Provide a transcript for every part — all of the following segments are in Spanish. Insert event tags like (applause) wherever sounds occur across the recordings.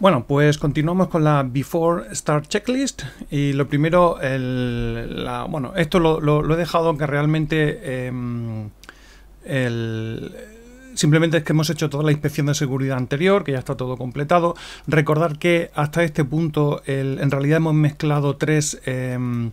Bueno, pues continuamos con la Before Start Checklist y lo primero, bueno, esto lo, he dejado que realmente em, simplemente es que hemos hecho toda la inspección de seguridad anterior, que ya está todo completado. Recordar que hasta este punto en realidad hemos mezclado tres... Em,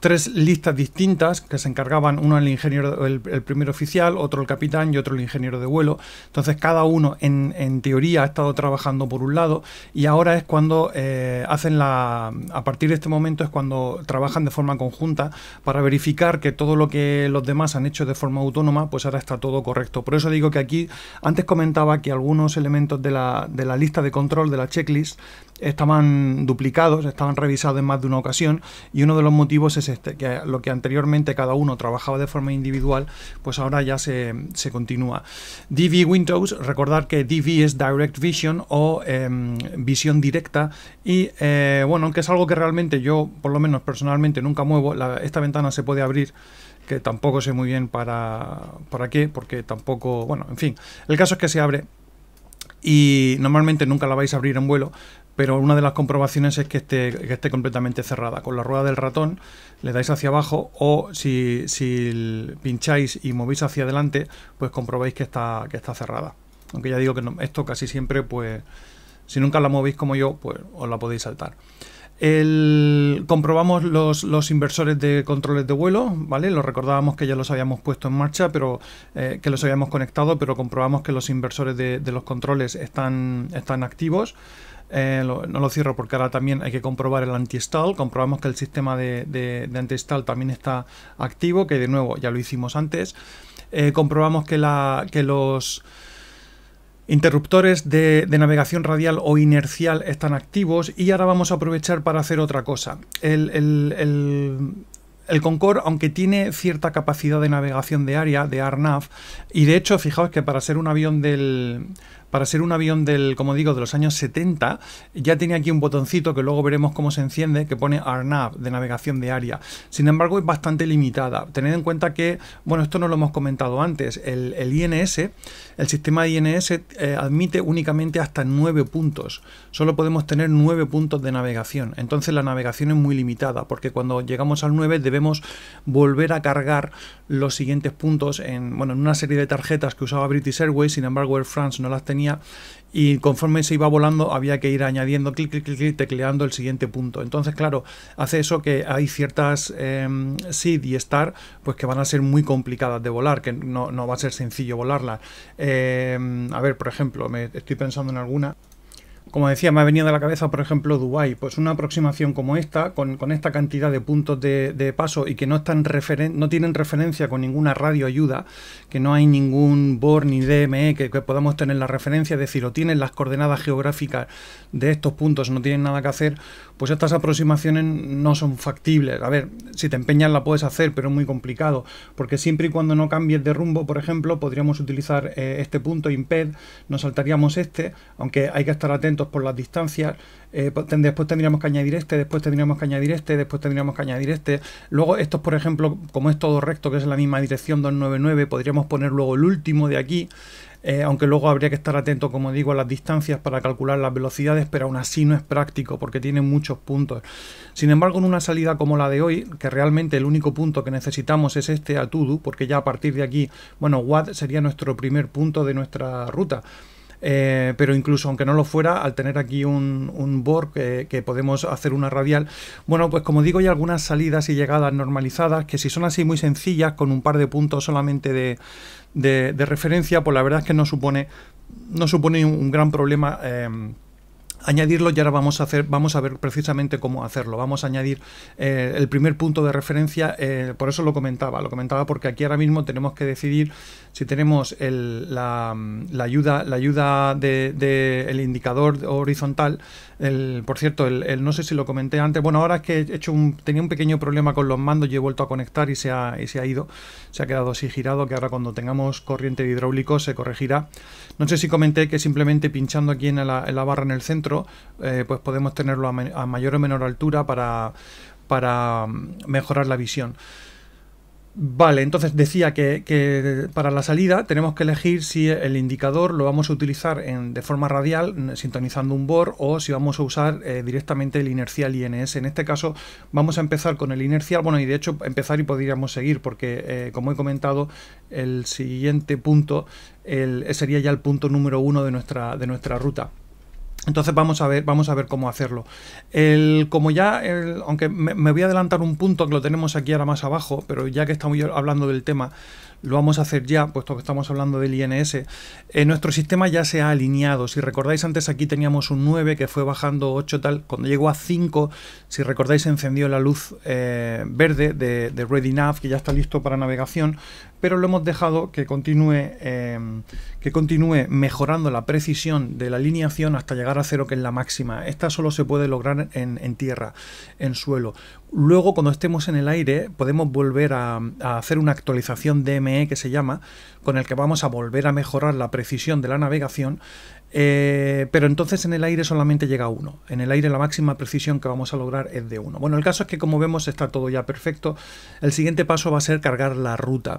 tres listas distintas que se encargaban, uno el ingeniero, el, primer oficial, otro el capitán y otro el ingeniero de vuelo. Entonces cada uno en, teoría ha estado trabajando por un lado y ahora es cuando eh, hacen la, a partir de este momento es cuando trabajan de forma conjunta para verificar que todo lo que los demás han hecho de forma autónoma, pues ahora está todo correcto. Por eso digo que aquí, antes comentaba que algunos elementos de la, de la lista de control, de la checklist, estaban duplicados, estaban revisados en más de una ocasión y uno de los motivos es este, lo que anteriormente cada uno trabajaba de forma individual, pues ahora ya se, continúa. DV Windows, recordar que DV es Direct Vision o em, visión directa y eh, bueno, aunque es algo que realmente yo, por lo menos personalmente, nunca muevo, esta ventana se puede abrir que tampoco sé muy bien para, para qué, porque tampoco, bueno, en fin, el caso es que se abre y normalmente nunca la vais a abrir en vuelo, pero una de las comprobaciones es que esté, esté completamente cerrada. Con la rueda del ratón le dais hacia abajo o si, pincháis y movéis hacia adelante, pues comprobáis que está, está cerrada. Aunque ya digo que esto casi siempre, pues si nunca la movéis como yo, pues os la podéis saltar. comprobamos los, inversores de controles de vuelo, ¿vale? Lo recordábamos que ya los habíamos puesto en marcha, pero eh, que los habíamos conectado, pero comprobamos que los inversores de, los controles están, están activos. Eh, no lo cierro porque ahora también hay que comprobar el anti-stall. Comprobamos que el sistema de, anti-stall también está activo, que de nuevo ya lo hicimos antes. Eh, comprobamos que, los interruptores de, navegación radial o inercial están activos y ahora vamos a aprovechar para hacer otra cosa. El, el, el Concorde, aunque tiene cierta capacidad de navegación de área, de ARNAV, y de hecho, fijaos que para ser un avión del, para ser un avión del, como digo, de los años 70, ya tiene aquí un botoncito que luego veremos cómo se enciende, que pone ARNAV, de navegación de área. Sin embargo, es bastante limitada. Tened en cuenta que, bueno, esto no lo hemos comentado antes, el, INS, el sistema INS eh, admite únicamente hasta nueve puntos. Solo podemos tener nueve puntos de navegación. Entonces la navegación es muy limitada, porque cuando llegamos al 9 debemos volver a cargar los siguientes puntos en, bueno, en una serie de tarjetas que usaba British Airways, sin embargo Air France no las tenía y conforme se iba volando había que ir añadiendo clic, clic, clic, tecleando el siguiente punto. Entonces, claro, hace eso que hay ciertas eh, y STAR pues que van a ser muy complicadas de volar, que no, va a ser sencillo volarlas. Em, a ver, por ejemplo, me estoy pensando en alguna. Como decía, me ha venido a la cabeza, por ejemplo, Dubái. Pues una aproximación como esta, con, esta cantidad de puntos de, paso y que no, están no tienen referencia con ninguna radio ayuda, que no hay ningún BOR ni DME que, podamos tener la referencia, es decir, o tienen las coordenadas geográficas de estos puntos, no tienen nada que hacer, pues estas aproximaciones no son factibles. A ver, si te empeñas la puedes hacer, pero es muy complicado, porque siempre y cuando no cambies de rumbo, por ejemplo, podríamos utilizar eh, este punto, imped, nos saltaríamos este, aunque hay que estar atento por las distancias, eh, pues, después tendríamos que añadir este, después tendríamos que añadir este, después tendríamos que añadir este. Luego estos, por ejemplo, como es todo recto, que es la misma dirección 299, podríamos poner luego el último de aquí. Eh, aunque luego habría que estar atento, como digo, a las distancias para calcular las velocidades, pero aún así no es práctico porque tiene muchos puntos. Sin embargo, en una salida como la de hoy, que realmente el único punto que necesitamos es este a porque ya a partir de aquí, bueno, Watt sería nuestro primer punto de nuestra ruta. Eh, pero incluso aunque no lo fuera, al tener aquí un, un board eh, que, podemos hacer una radial, bueno, pues como digo, hay algunas salidas y llegadas normalizadas que si son así muy sencillas, con un par de puntos solamente de, de, referencia, pues la verdad es que no supone, no supone un gran problema. Eh, añadirlo y ahora vamos a hacer vamos a ver precisamente cómo hacerlo vamos a añadir eh, el primer punto de referencia por eso lo comentaba lo comentaba porque aquí ahora mismo tenemos que decidir si tenemos el, la, ayuda, la ayuda del indicador horizontal, por cierto, el, no sé si lo comenté antes, bueno, ahora es que he hecho un, tenía un pequeño problema con los mandos y he vuelto a conectar y se ha, se ha ido, se ha quedado así girado, que ahora cuando tengamos corriente de hidráulico se corregirá. No sé si comenté que simplemente pinchando aquí en la, barra en el centro, eh, pues podemos tenerlo a, mayor o menor altura para, para mm, mejorar la visión. Vale, entonces decía que, para la salida tenemos que elegir si el indicador lo vamos a utilizar de forma radial, sintonizando un BOR, o si vamos a usar eh, directamente el inercial INS. En este caso vamos a empezar con el inercial, bueno, y de hecho empezar y podríamos seguir, porque eh, como he comentado, el siguiente punto sería ya el punto número uno de nuestra, de nuestra ruta. Entonces vamos a ver, vamos a ver cómo hacerlo. El, como ya, el, aunque me, me, voy a adelantar un punto que lo tenemos aquí ahora más abajo, pero ya que estamos hablando del tema, lo vamos a hacer ya, puesto que estamos hablando del INS, eh, nuestro sistema ya se ha alineado. Si recordáis, antes aquí teníamos un 9 que fue bajando 8 tal. Cuando llegó a 5, si recordáis, encendió la luz eh, verde de, de Ready que ya está listo para navegación, pero lo hemos dejado que continúe, em, que continúe mejorando la precisión de la alineación hasta llegar a 0, que es la máxima. Esta solo se puede lograr en tierra, en suelo. Luego, cuando estemos en el aire, podemos volver a, hacer una actualización DME e que se llama, con el que vamos a volver a mejorar la precisión de la navegación, eh, pero entonces en el aire solamente llega uno. En el aire la máxima precisión que vamos a lograr es de uno. Bueno, el caso es que como vemos está todo ya perfecto. El siguiente paso va a ser cargar la ruta.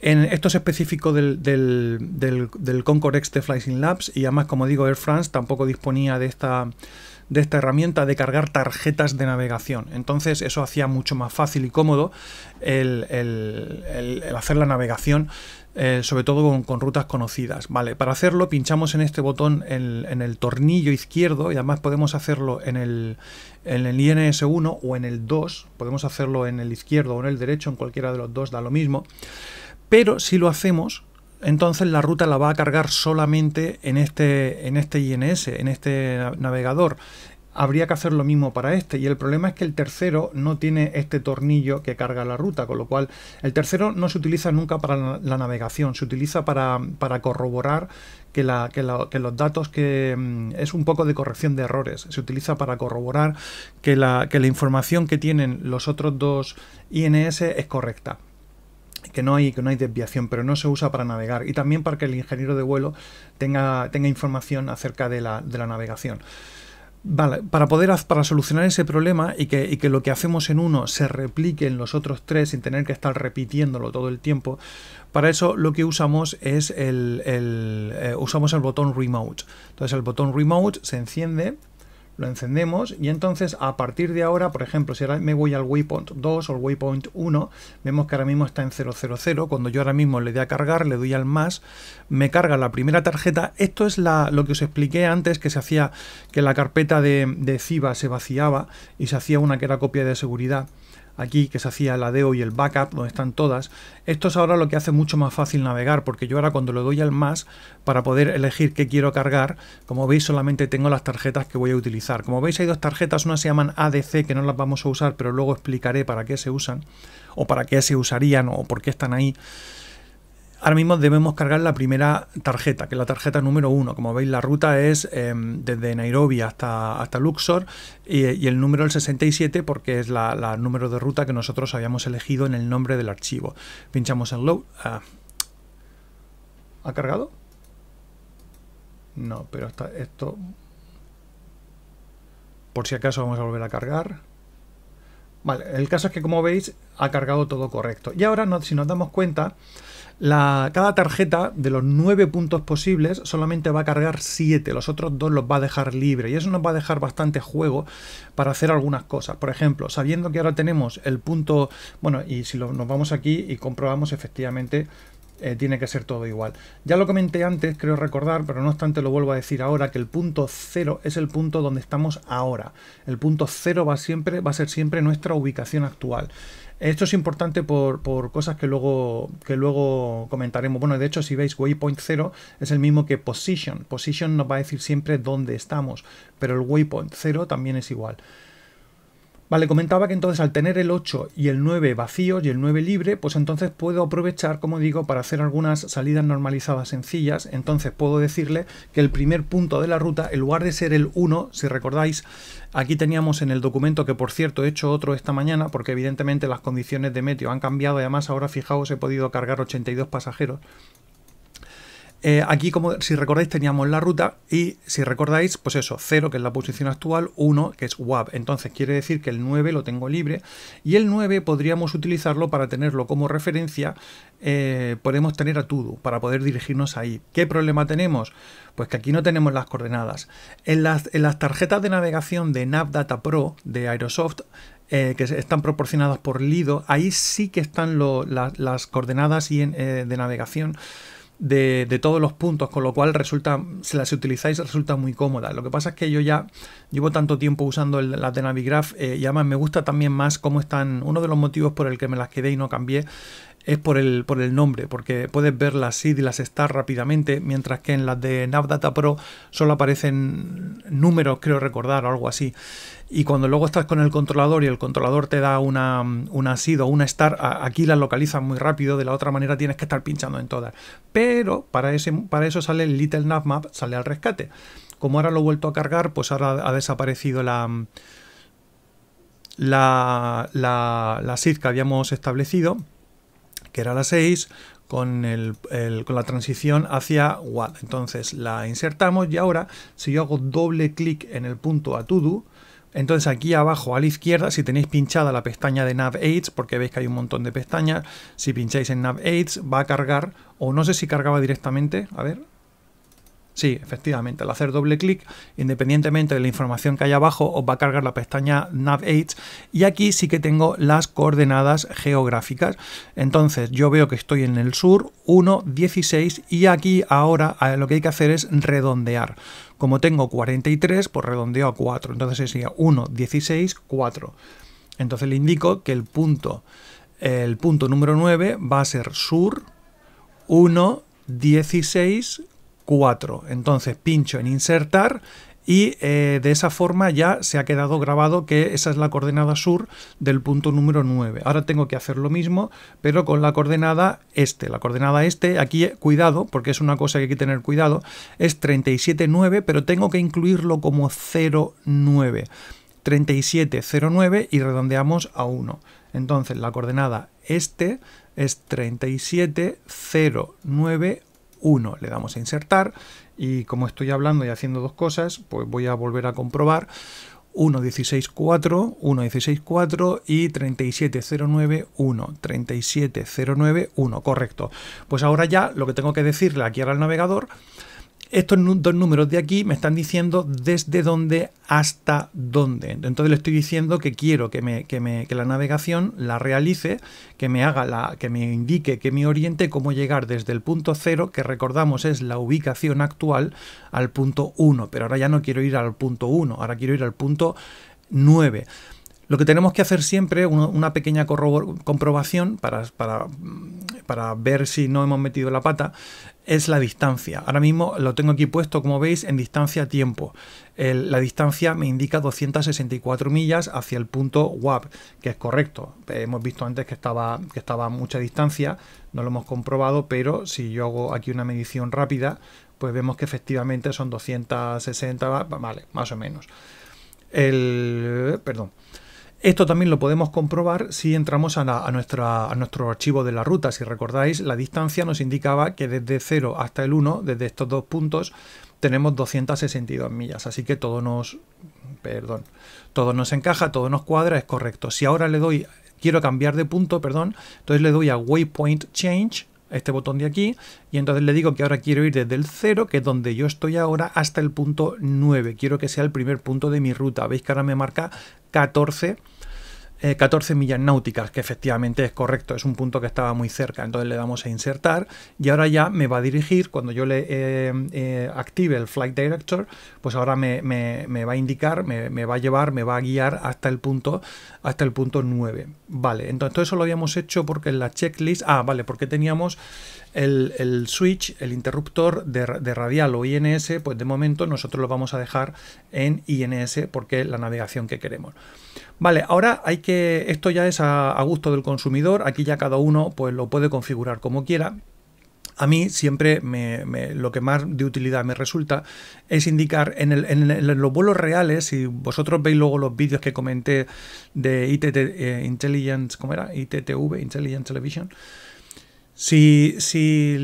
En, esto es específico del, del, X de Flying Labs y además, como digo, Air France tampoco disponía de esta de esta herramienta de cargar tarjetas de navegación. Entonces eso hacía mucho más fácil y cómodo el, hacer la navegación eh, sobre todo con, rutas conocidas. Vale, para hacerlo pinchamos en este botón en, el tornillo izquierdo y además podemos hacerlo en el, en el INS1 o en el 2, podemos hacerlo en el izquierdo o en el derecho, en cualquiera de los dos da lo mismo. Pero si lo hacemos, entonces la ruta la va a cargar solamente en este, en este INS, en este navegador. Habría que hacer lo mismo para este y el problema es que el tercero no tiene este tornillo que carga la ruta, con lo cual el tercero no se utiliza nunca para la navegación, se utiliza para, para corroborar que, la, que, los datos que mm, es un poco de corrección de errores. Se utiliza para corroborar que la, que la información que tienen los otros dos INS es correcta que no hay, que no hay desviación, pero no se usa para navegar. Y también para que el ingeniero de vuelo tenga, tenga información acerca de la, navegación. Vale, para poder para solucionar ese problema y que, lo que hacemos en uno se replique en los otros tres sin tener que estar repitiéndolo todo el tiempo, para eso lo que usamos es el, eh, usamos el botón remote. Entonces el botón remote se enciende lo encendemos y entonces a partir de ahora, por ejemplo, si ahora me voy al waypoint 2 o al waypoint 1, vemos que ahora mismo está en 000, cuando yo ahora mismo le doy a cargar, le doy al más, me carga la primera tarjeta, esto es la, lo que os expliqué antes, que se hacía que la carpeta de, de CIBA se vaciaba y se hacía una que era copia de seguridad aquí que se hacía la deo y el backup, donde están todas, esto es ahora lo que hace mucho más fácil navegar, porque yo ahora cuando le doy al más para poder elegir qué quiero cargar, como veis solamente tengo las tarjetas que voy a utilizar. Como veis hay dos tarjetas, una se llaman ADC, que no las vamos a usar, pero luego explicaré para qué se usan, o para qué se usarían, o por qué están ahí. Ahora mismo debemos cargar la primera tarjeta, que es la tarjeta número 1 Como veis, la ruta es eh, desde Nairobi hasta, hasta Luxor y, el número el 67 porque es la, número de ruta que nosotros habíamos elegido en el nombre del archivo. Pinchamos en Load. Ah. ¿Ha cargado? No, pero está, esto... Por si acaso vamos a volver a cargar. Vale, el caso es que como veis ha cargado todo correcto. Y ahora si nos damos cuenta cada tarjeta de los nueve puntos posibles solamente va a cargar siete, los otros dos los va a dejar libre y eso nos va a dejar bastante juego para hacer algunas cosas. Por ejemplo, sabiendo que ahora tenemos el punto, bueno, y si nos vamos aquí y comprobamos efectivamente eh, tiene que ser todo igual. Ya lo comenté antes, creo recordar, pero no obstante lo vuelvo a decir ahora, que el punto cero es el punto donde estamos ahora. El punto cero va, siempre, va a ser siempre nuestra ubicación actual. Esto es importante por, cosas que luego, que luego comentaremos. Bueno, de hecho, si veis, waypoint 0 es el mismo que position. Position nos va a decir siempre dónde estamos, pero el waypoint 0 también es igual. Vale, comentaba que entonces al tener el 8 y el 9 vacíos y el 9 libre, pues entonces puedo aprovechar, como digo, para hacer algunas salidas normalizadas sencillas. Entonces puedo decirle que el primer punto de la ruta, en lugar de ser el 1, si recordáis, aquí teníamos en el documento, que por cierto he hecho otro esta mañana, porque evidentemente las condiciones de meteo han cambiado y además ahora fijaos he podido cargar 82 pasajeros eh, aquí, como si recordáis, teníamos la ruta y si recordáis, pues eso, 0 que es la posición actual, 1 que es WAP. Entonces quiere decir que el 9 lo tengo libre y el 9 podríamos utilizarlo para tenerlo como referencia. Eh, podemos tener a todo para poder dirigirnos ahí. ¿Qué problema tenemos? Pues que aquí no tenemos las coordenadas. En las, tarjetas de navegación de NavData Pro de Aerosoft, eh, que están proporcionadas por Lido, ahí sí que están las coordenadas y de navegación de, todos los puntos, con lo cual resulta, se las utilizáis resulta muy cómoda. Lo que pasa es que yo ya llevo tanto tiempo usando las de Navigraph eh, y además me gusta también más cómo están, uno de los motivos por el que me las quedé y no cambié es por el, por el nombre, porque puedes ver las SID y las STAR rápidamente, mientras que en las de NavData Pro solo aparecen números, creo recordar, o algo así. Y cuando luego estás con el controlador y el controlador te da una, una SID o una STAR, aquí las localizas muy rápido, de la otra manera tienes que estar pinchando en todas. Pero para, ese, para eso sale el Little NavMap, sale al rescate. Como ahora lo he vuelto a cargar, pues ahora ha desaparecido la la, la SID que habíamos establecido que era la 6, con, el, con, la transición hacia Wad. Entonces la insertamos y ahora si yo hago doble clic en el punto a todo, entonces aquí abajo a la izquierda, si tenéis pinchada la pestaña de nav aids porque veis que hay un montón de pestañas, si pincháis en nav aids va a cargar, o no sé si cargaba directamente, a ver, Sí, efectivamente, al hacer doble clic, independientemente de la información que hay abajo, os va a cargar la pestaña Nav8, y aquí sí que tengo las coordenadas geográficas. Entonces yo veo que estoy en el sur 1, 16 y aquí ahora eh, lo que hay que hacer es redondear. Como tengo 43, pues redondeo a 4, entonces sería 1, 16, 4. Entonces le indico que el punto, el punto número 9 va a ser sur 1, 16, 4. 4. Entonces pincho en insertar y eh, de esa forma ya se ha quedado grabado que esa es la coordenada sur del punto número 9. Ahora tengo que hacer lo mismo, pero con la coordenada este. La coordenada este, aquí eh, cuidado, porque es una cosa que hay que tener cuidado, es 37,9, pero tengo que incluirlo como 0,9. 37,09 y redondeamos a 1. Entonces la coordenada este es 37,09 1, le damos a insertar y como estoy hablando y haciendo dos cosas, pues voy a volver a comprobar 1.16.4, 1.16.4 y 37091, 37091, correcto. Pues ahora ya lo que tengo que decirle aquí al navegador estos dos números de aquí me están diciendo desde dónde hasta dónde. Entonces le estoy diciendo que quiero que, me, que, me, la navegación la realice, que me haga la, que me indique, que me oriente cómo llegar desde el punto 0, que recordamos es la ubicación actual, al punto 1. Pero ahora ya no quiero ir al punto 1, ahora quiero ir al punto 9. Lo que tenemos que hacer siempre, una pequeña comprobación para, para, para, ver si no hemos metido la pata, es la distancia. Ahora mismo lo tengo aquí puesto, como veis, en distancia-tiempo. La distancia me indica 264 millas hacia el punto WAP, que es correcto. Eh, hemos visto antes que estaba, que estaba mucha distancia, no lo hemos comprobado, pero si yo hago aquí una medición rápida, pues vemos que efectivamente son 260, vale, más o menos. El, perdón. Esto también lo podemos comprobar si entramos a, nuestra, nuestro archivo de la ruta. Si recordáis, la distancia nos indicaba que desde 0 hasta el 1, desde estos dos puntos, tenemos 262 millas. Así que todo nos, perdón, todo nos encaja, todo nos cuadra, es correcto. Si ahora le doy, quiero cambiar de punto, perdón, entonces le doy a Waypoint Change este botón de aquí y entonces le digo que ahora quiero ir desde el 0, que es donde yo estoy ahora, hasta el punto 9. Quiero que sea el primer punto de mi ruta. Veis que ahora me marca 14 14 eh, millas náuticas, que efectivamente es correcto, es un punto que estaba muy cerca, entonces le damos a insertar y ahora ya me va a dirigir, cuando yo le eh, eh, active el Flight Director, pues ahora me, va a indicar, me, me, va a llevar, me va a guiar hasta el punto, hasta el punto 9. Vale, entonces todo eso lo habíamos hecho porque en la checklist, ah, vale, porque teníamos el, switch, el interruptor de, radial o INS, pues de momento nosotros lo vamos a dejar en INS porque la navegación que queremos. Vale, ahora hay que, esto ya es a, gusto del consumidor, aquí ya cada uno pues lo puede configurar como quiera. A mí siempre lo que más de utilidad me resulta es indicar en, los vuelos reales, si vosotros veis luego los vídeos que comenté de ITT, eh, Intelligence, ¿cómo era? ITTV, Intelligent Television, si, si,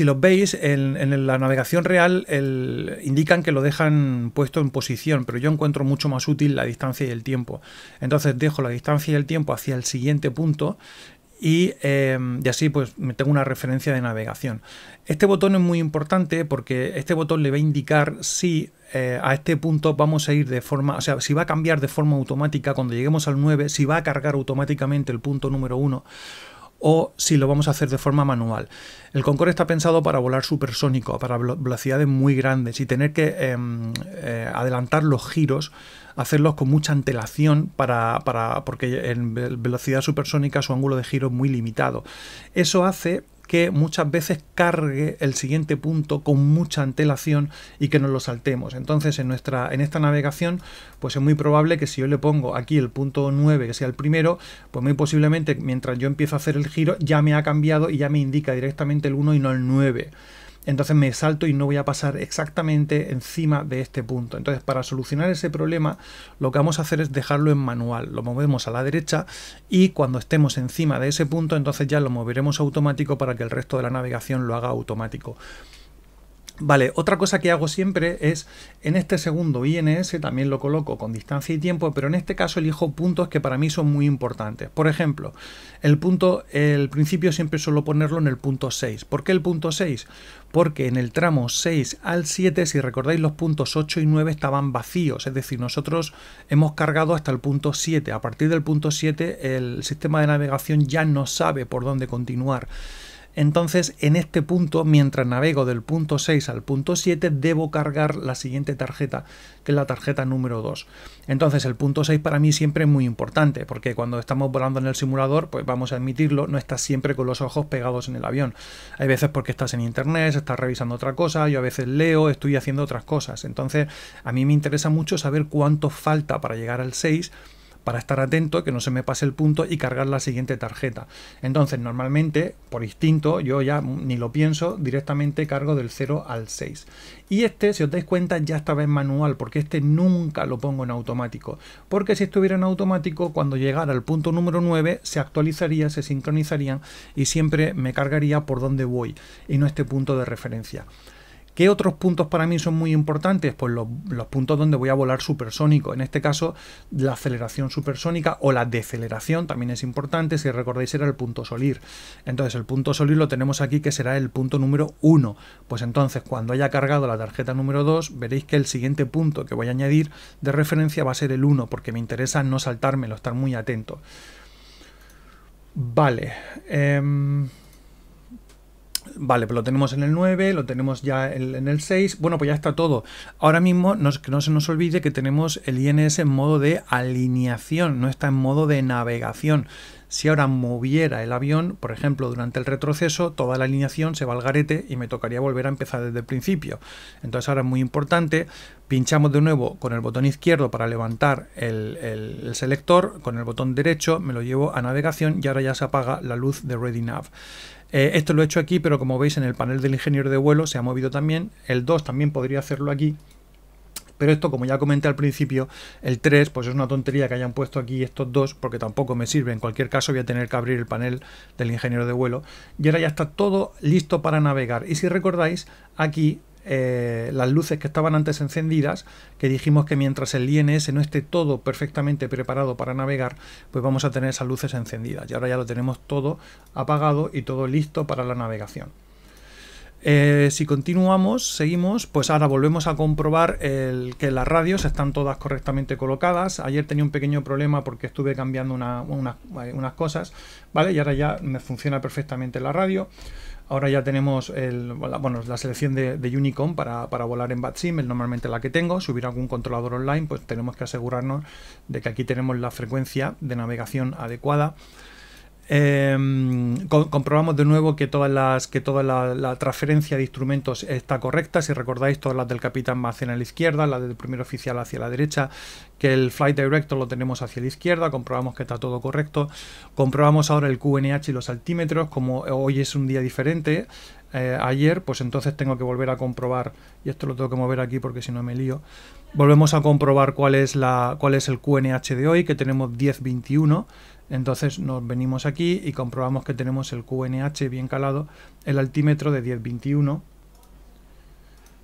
los veis, en, la navegación real indican que lo dejan puesto en posición, pero yo encuentro mucho más útil la distancia y el tiempo. Entonces dejo la distancia y el tiempo hacia el siguiente punto y, em, así pues me tengo una referencia de navegación. Este botón es muy importante porque este botón le va a indicar si eh, a este punto vamos a ir de forma, o sea, si va a cambiar de forma automática cuando lleguemos al 9, si va a cargar automáticamente el punto número 1 o si lo vamos a hacer de forma manual. El Concorde está pensado para volar supersónico, para velocidades muy grandes y tener que em, eh, adelantar los giros, hacerlos con mucha antelación para, para, porque en velocidad supersónica su ángulo de giro es muy limitado. Eso hace que muchas veces cargue el siguiente punto con mucha antelación y que nos lo saltemos. Entonces en, nuestra, en esta navegación pues es muy probable que si yo le pongo aquí el punto 9 que sea el primero, pues muy posiblemente mientras yo empiezo a hacer el giro ya me ha cambiado y ya me indica directamente el 1 y no el 9 entonces me salto y no voy a pasar exactamente encima de este punto. Entonces para solucionar ese problema lo que vamos a hacer es dejarlo en manual, lo movemos a la derecha y cuando estemos encima de ese punto entonces ya lo moveremos automático para que el resto de la navegación lo haga automático. Vale, otra cosa que hago siempre es en este segundo INS también lo coloco con distancia y tiempo, pero en este caso elijo puntos que para mí son muy importantes. Por ejemplo, el punto, el principio siempre suelo ponerlo en el punto 6. ¿Por qué el punto 6? Porque en el tramo 6 al 7, si recordáis, los puntos 8 y 9 estaban vacíos, es decir, nosotros hemos cargado hasta el punto 7. A partir del punto 7 el sistema de navegación ya no sabe por dónde continuar. Entonces, en este punto, mientras navego del punto 6 al punto 7, debo cargar la siguiente tarjeta, que es la tarjeta número 2. Entonces, el punto 6 para mí siempre es muy importante, porque cuando estamos volando en el simulador, pues vamos a admitirlo, no estás siempre con los ojos pegados en el avión. Hay veces porque estás en internet, estás revisando otra cosa, yo a veces leo, estoy haciendo otras cosas. Entonces, a mí me interesa mucho saber cuánto falta para llegar al 6 para estar atento que no se me pase el punto y cargar la siguiente tarjeta. Entonces, normalmente, por instinto, yo ya ni lo pienso, directamente cargo del 0 al 6. Y este, si os dais cuenta, ya estaba en manual, porque este nunca lo pongo en automático. Porque si estuviera en automático, cuando llegara al punto número 9, se actualizaría, se sincronizaría y siempre me cargaría por donde voy y no este punto de referencia. ¿Qué otros puntos para mí son muy importantes? Pues los, puntos donde voy a volar supersónico. En este caso, la aceleración supersónica o la deceleración también es importante. Si recordáis, era el punto solir. Entonces, el punto solir lo tenemos aquí que será el punto número 1. Pues entonces, cuando haya cargado la tarjeta número 2, veréis que el siguiente punto que voy a añadir de referencia va a ser el 1, porque me interesa no saltármelo, estar muy atento. Vale. Em, Vale, pues lo tenemos en el 9, lo tenemos ya en el 6. Bueno, pues ya está todo. Ahora mismo, no, que no se nos olvide que tenemos el INS en modo de alineación, no está en modo de navegación. Si ahora moviera el avión, por ejemplo, durante el retroceso, toda la alineación se va al garete y me tocaría volver a empezar desde el principio. Entonces ahora es muy importante, pinchamos de nuevo con el botón izquierdo para levantar el, el selector, con el botón derecho me lo llevo a navegación y ahora ya se apaga la luz de Ready Nav. Eh, esto lo he hecho aquí, pero como veis en el panel del ingeniero de vuelo se ha movido también. El 2 también podría hacerlo aquí. Pero esto, como ya comenté al principio, el 3, pues es una tontería que hayan puesto aquí estos dos, porque tampoco me sirve. En cualquier caso voy a tener que abrir el panel del ingeniero de vuelo. Y ahora ya está todo listo para navegar. Y si recordáis, aquí eh, las luces que estaban antes encendidas, que dijimos que mientras el INS no esté todo perfectamente preparado para navegar, pues vamos a tener esas luces encendidas. Y ahora ya lo tenemos todo apagado y todo listo para la navegación. Eh, si continuamos, seguimos, pues ahora volvemos a comprobar el, que las radios están todas correctamente colocadas. Ayer tenía un pequeño problema porque estuve cambiando eh, unas cosas, ¿vale? Y ahora ya me funciona perfectamente la radio. Ahora ya tenemos el, la selección de, Unicom para, para, volar en BatSim, es normalmente la que tengo. Si hubiera algún controlador online, pues tenemos que asegurarnos de que aquí tenemos la frecuencia de navegación adecuada. Em, comprobamos de nuevo que todas las que toda la, transferencia de instrumentos está correcta. Si recordáis, todas las del capitán hacia a la izquierda, las del primer oficial hacia la derecha, que el flight director lo tenemos hacia la izquierda. Comprobamos que está todo correcto. Comprobamos ahora el QNH y los altímetros. Como hoy es un día diferente, eh, ayer, pues entonces tengo que volver a comprobar, y esto lo tengo que mover aquí porque si no me lío, volvemos a comprobar cuál es, la, cuál es el QNH de hoy, que tenemos 1021 entonces nos venimos aquí y comprobamos que tenemos el QNH bien calado, el altímetro de 1021.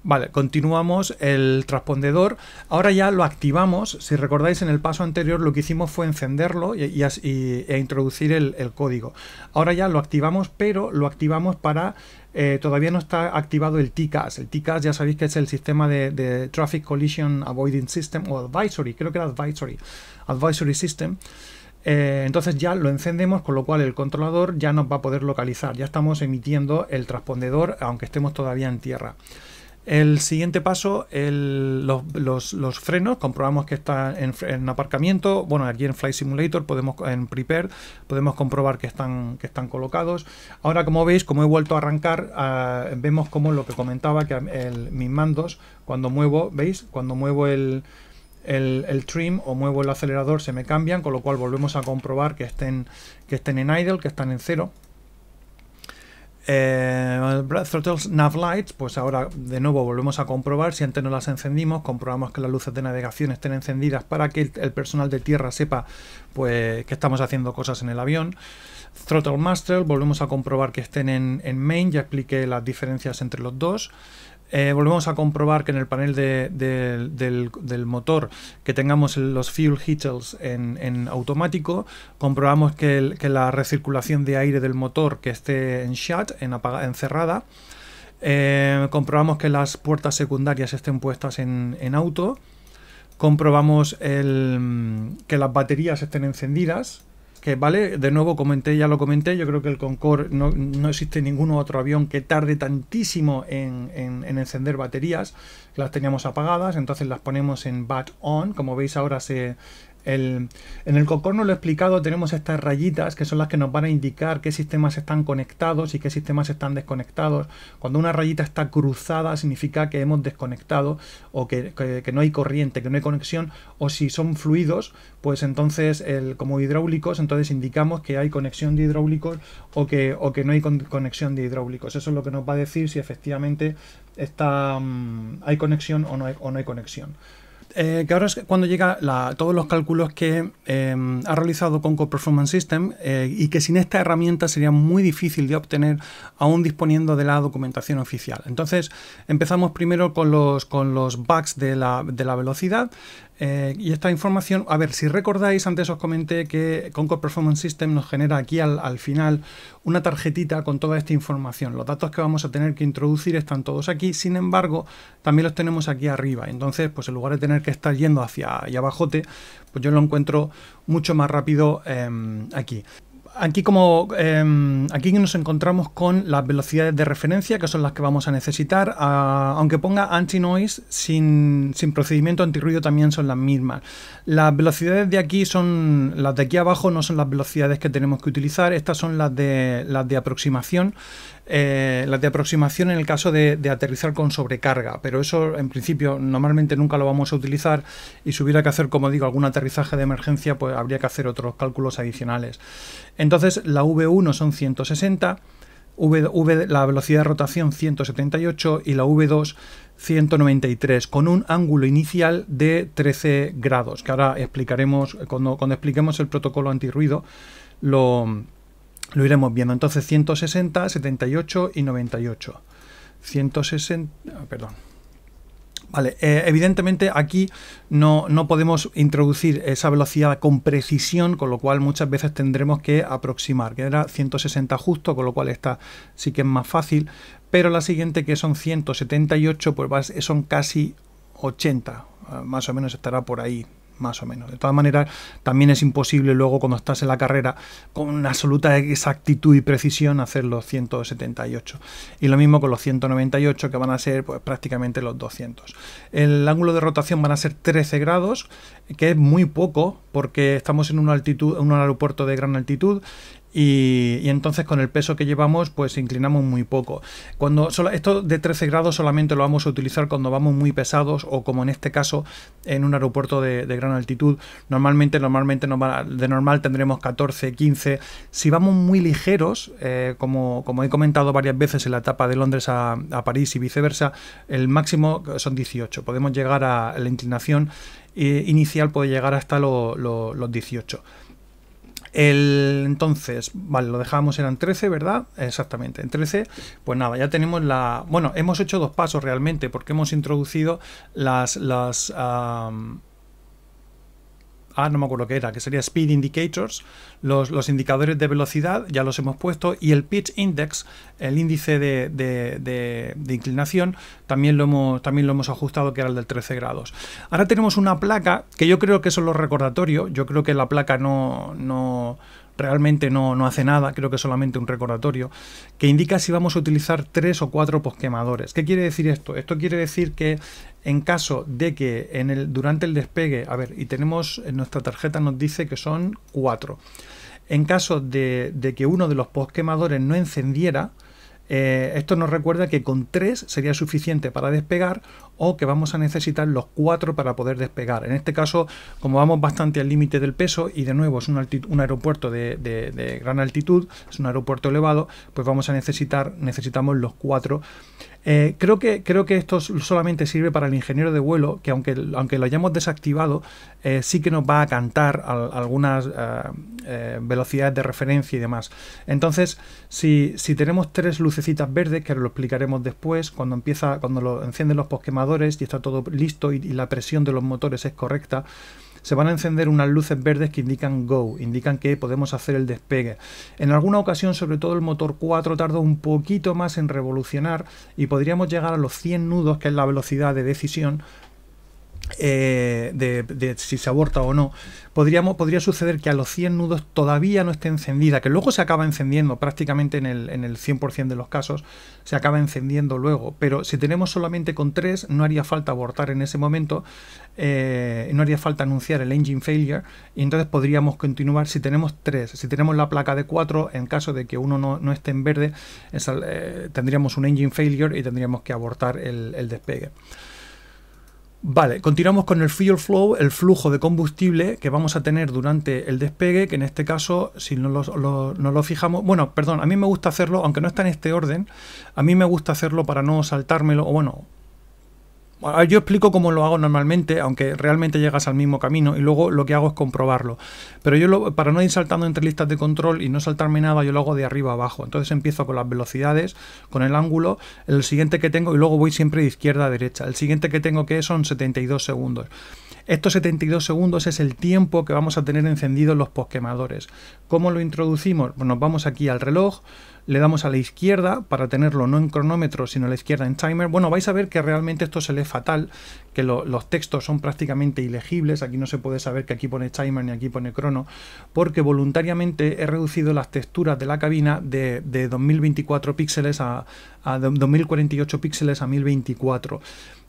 Vale, continuamos el transpondedor. Ahora ya lo activamos. Si recordáis, en el paso anterior lo que hicimos fue encenderlo y, e introducir el, código. Ahora ya lo activamos, pero lo activamos para... Eh, todavía no está activado el TCAS. El TCAS ya sabéis que es el sistema de, Traffic Collision Avoiding System o Advisory, creo que era Advisory, Advisory System. Eh, entonces ya lo encendemos, con lo cual el controlador ya nos va a poder localizar. Ya estamos emitiendo el transpondedor, aunque estemos todavía en tierra. El siguiente paso, los, frenos, comprobamos que está en, aparcamiento. Bueno, aquí en Flight Simulator podemos, en Prepare, podemos comprobar que están, colocados. Ahora, como veis, como he vuelto a arrancar, ah, vemos como lo que comentaba que mis mandos, cuando muevo, ¿veis? Cuando muevo el, el, trim o muevo el acelerador se me cambian, con lo cual volvemos a comprobar que estén, que estén en idle, que están en cero. Eh, Throttles Nav Lights, pues ahora de nuevo volvemos a comprobar, si antes no las encendimos, comprobamos que las luces de navegación estén encendidas para que el, personal de tierra sepa pues, que estamos haciendo cosas en el avión. Throttle Master, volvemos a comprobar que estén en main, ya expliqué las diferencias entre los dos. Eh, volvemos a comprobar que en el panel del, motor que tengamos los fuel heaters en, automático, comprobamos que, la recirculación de aire del motor que esté en shut, en, cerrada, eh, comprobamos que las puertas secundarias estén puestas en, auto, comprobamos que las baterías estén encendidas, vale, de nuevo comenté, ya lo comenté, yo creo que el Concorde no, existe ningún otro avión que tarde tantísimo en, en, en, encender baterías, las teníamos apagadas, entonces las ponemos en bat on, como veis ahora se, en el Cocorno lo he explicado, tenemos estas rayitas que son las que nos van a indicar qué sistemas están conectados y qué sistemas están desconectados. Cuando una rayita está cruzada significa que hemos desconectado o que, no hay corriente, que no hay conexión, o si son fluidos, pues entonces como hidráulicos, entonces indicamos que hay conexión de hidráulicos o que, no hay conexión de hidráulicos. Eso es lo que nos va a decir si efectivamente mm, hay conexión o no hay conexión. Eh, que ahora es cuando llega todos los cálculos que em, ha realizado Conco Performance System eh, y que sin esta herramienta sería muy difícil de obtener aún disponiendo de la documentación oficial. Entonces empezamos primero con los, con los bugs de la, de la velocidad, eh, y esta información, a ver, si recordáis, antes os comenté que Concord Performance System nos genera aquí al, final una tarjetita con toda esta información. Los datos que vamos a tener que introducir están todos aquí, sin embargo, también los tenemos aquí arriba. Entonces, pues en lugar de tener que estar yendo hacia allá abajote, pues yo lo encuentro mucho más rápido em, aquí. Aquí, como, em, aquí nos encontramos con las velocidades de referencia, que son las que vamos a necesitar. aunque ponga anti-noise, sin, sin, procedimiento antirruido también son las mismas. Las velocidades de aquí son, las de aquí abajo no son las velocidades que tenemos que utilizar, estas son las de, las de aproximación. Eh, las de aproximación en el caso de, aterrizar con sobrecarga, pero eso en principio normalmente nunca lo vamos a utilizar y si hubiera que hacer, como digo, algún aterrizaje de emergencia, pues habría que hacer otros cálculos adicionales. Entonces la V1 son 160, v, la velocidad de rotación 178 y la V2 193 con un ángulo inicial de 13 grados, que ahora explicaremos cuando, cuando expliquemos el protocolo antirruido. Lo, lo iremos viendo. Entonces 160, 78 y 98. 160, ah, perdón. Vale, eh, evidentemente aquí no, no, podemos introducir esa velocidad con precisión, con lo cual muchas veces tendremos que aproximar, que era 160 justo, con lo cual está sí que es más fácil, pero la siguiente que son 178, pues son casi 80, ah, más o menos estará por ahí, más o menos. De todas maneras, también es imposible luego cuando estás en la carrera con absoluta exactitud y precisión hacer los 178. Y lo mismo con los 198 que van a ser pues, prácticamente los 200. El ángulo de rotación van a ser 13 grados, que es muy poco porque estamos en una altitud, en un aeropuerto de gran altitud y, entonces con el peso que llevamos pues inclinamos muy poco. Cuando esto de 13 grados solamente lo vamos a utilizar cuando vamos muy pesados o como en este caso en un aeropuerto de, gran altitud. Normalmente, normalmente de normal tendremos 14, 15. Si vamos muy ligeros, eh, como, he comentado varias veces en la etapa de Londres a, París y viceversa, el máximo son 18. Podemos llegar a la inclinación eh, inicial, puede llegar hasta los 18. El, entonces, vale, lo dejamos eran 13, ¿verdad? Exactamente, en 13, pues nada, ya tenemos la... Bueno, hemos hecho dos pasos realmente porque hemos introducido las... las ah, no me acuerdo qué era, que sería Speed Indicators, los, los indicadores de velocidad, ya los hemos puesto, y el Pitch Index, el índice de, inclinación, también lo, hemos, también lo hemos ajustado, que era el del 13 grados. Ahora tenemos una placa, que yo creo que eso es lo recordatorio, yo creo que la placa no, no realmente no, no, hace nada, creo que solamente un recordatorio, que indica si vamos a utilizar tres o cuatro posquemadores. ¿Qué quiere decir esto? Esto quiere decir que en caso de que en el, durante el despegue, a ver, y tenemos en eh, nuestra tarjeta nos dice que son cuatro. En caso de, de que uno de los posquemadores no encendiera, eh, esto nos recuerda que con 3 sería suficiente para despegar o que vamos a necesitar los 4 para poder despegar. En este caso, como vamos bastante al límite del peso y de nuevo es un, aeropuerto de, gran altitud, es un aeropuerto elevado, pues vamos a necesitar, necesitamos los cuatro. Eh, creo, que, esto solamente sirve para el ingeniero de vuelo, que aunque, lo hayamos desactivado, eh, sí que nos va a cantar algunas eh, velocidades de referencia y demás. Entonces, si, tenemos tres lucecitas verdes, que lo explicaremos después, cuando empieza, cuando lo encienden los posquemadores y está todo listo y la presión de los motores es correcta, se van a encender unas luces verdes que indican go, indican que podemos hacer el despegue. En alguna ocasión, sobre todo el motor 4 tarda un poquito más en revolucionar y podríamos llegar a los 100 nudos, que es la velocidad de decisión, eh, de, si se aborta o no, podría suceder que a los 100 nudos todavía no esté encendida, que luego se acaba encendiendo prácticamente en el, en el 100% de los casos, se acaba encendiendo luego, pero si tenemos solamente con 3 no haría falta abortar en ese momento, eh, no haría falta anunciar el engine failure y entonces podríamos continuar si tenemos 3, si tenemos la placa de 4, en caso de que uno no, esté en verde, eh, tendríamos un engine failure y tendríamos que abortar el, el despegue. Vale, continuamos con el fuel flow, el flujo de combustible que vamos a tener durante el despegue, que en este caso, si no lo, no lo, fijamos, bueno, perdón, a mí me gusta hacerlo, aunque no está en este orden, a mí me gusta hacerlo para no saltármelo, o bueno, Ah, yo explico cómo lo hago normalmente, aunque realmente llegas al mismo camino y luego lo que hago es comprobarlo. Pero yo para no ir saltando entre listas de control y no saltarme nada, yo lo hago de arriba abajo. Entonces empiezo con las velocidades, con el ángulo, el siguiente que tengo y luego voy siempre de izquierda a derecha. El siguiente que tengo que es son 72 segundos. Estos 72 segundos es el tiempo que vamos a tener encendidos los posquemadores. ¿Cómo lo introducimos? Pues nos vamos aquí al reloj, le damos a la izquierda para tenerlo no en cronómetro, sino a la izquierda en timer. Bueno, vais a ver que realmente esto se lee fatal, que los textos son prácticamente ilegibles, aquí no se puede saber que aquí pone timer ni aquí pone crono, porque voluntariamente he reducido las texturas de la cabina de, 2024 píxeles a, 2048 píxeles a 1024.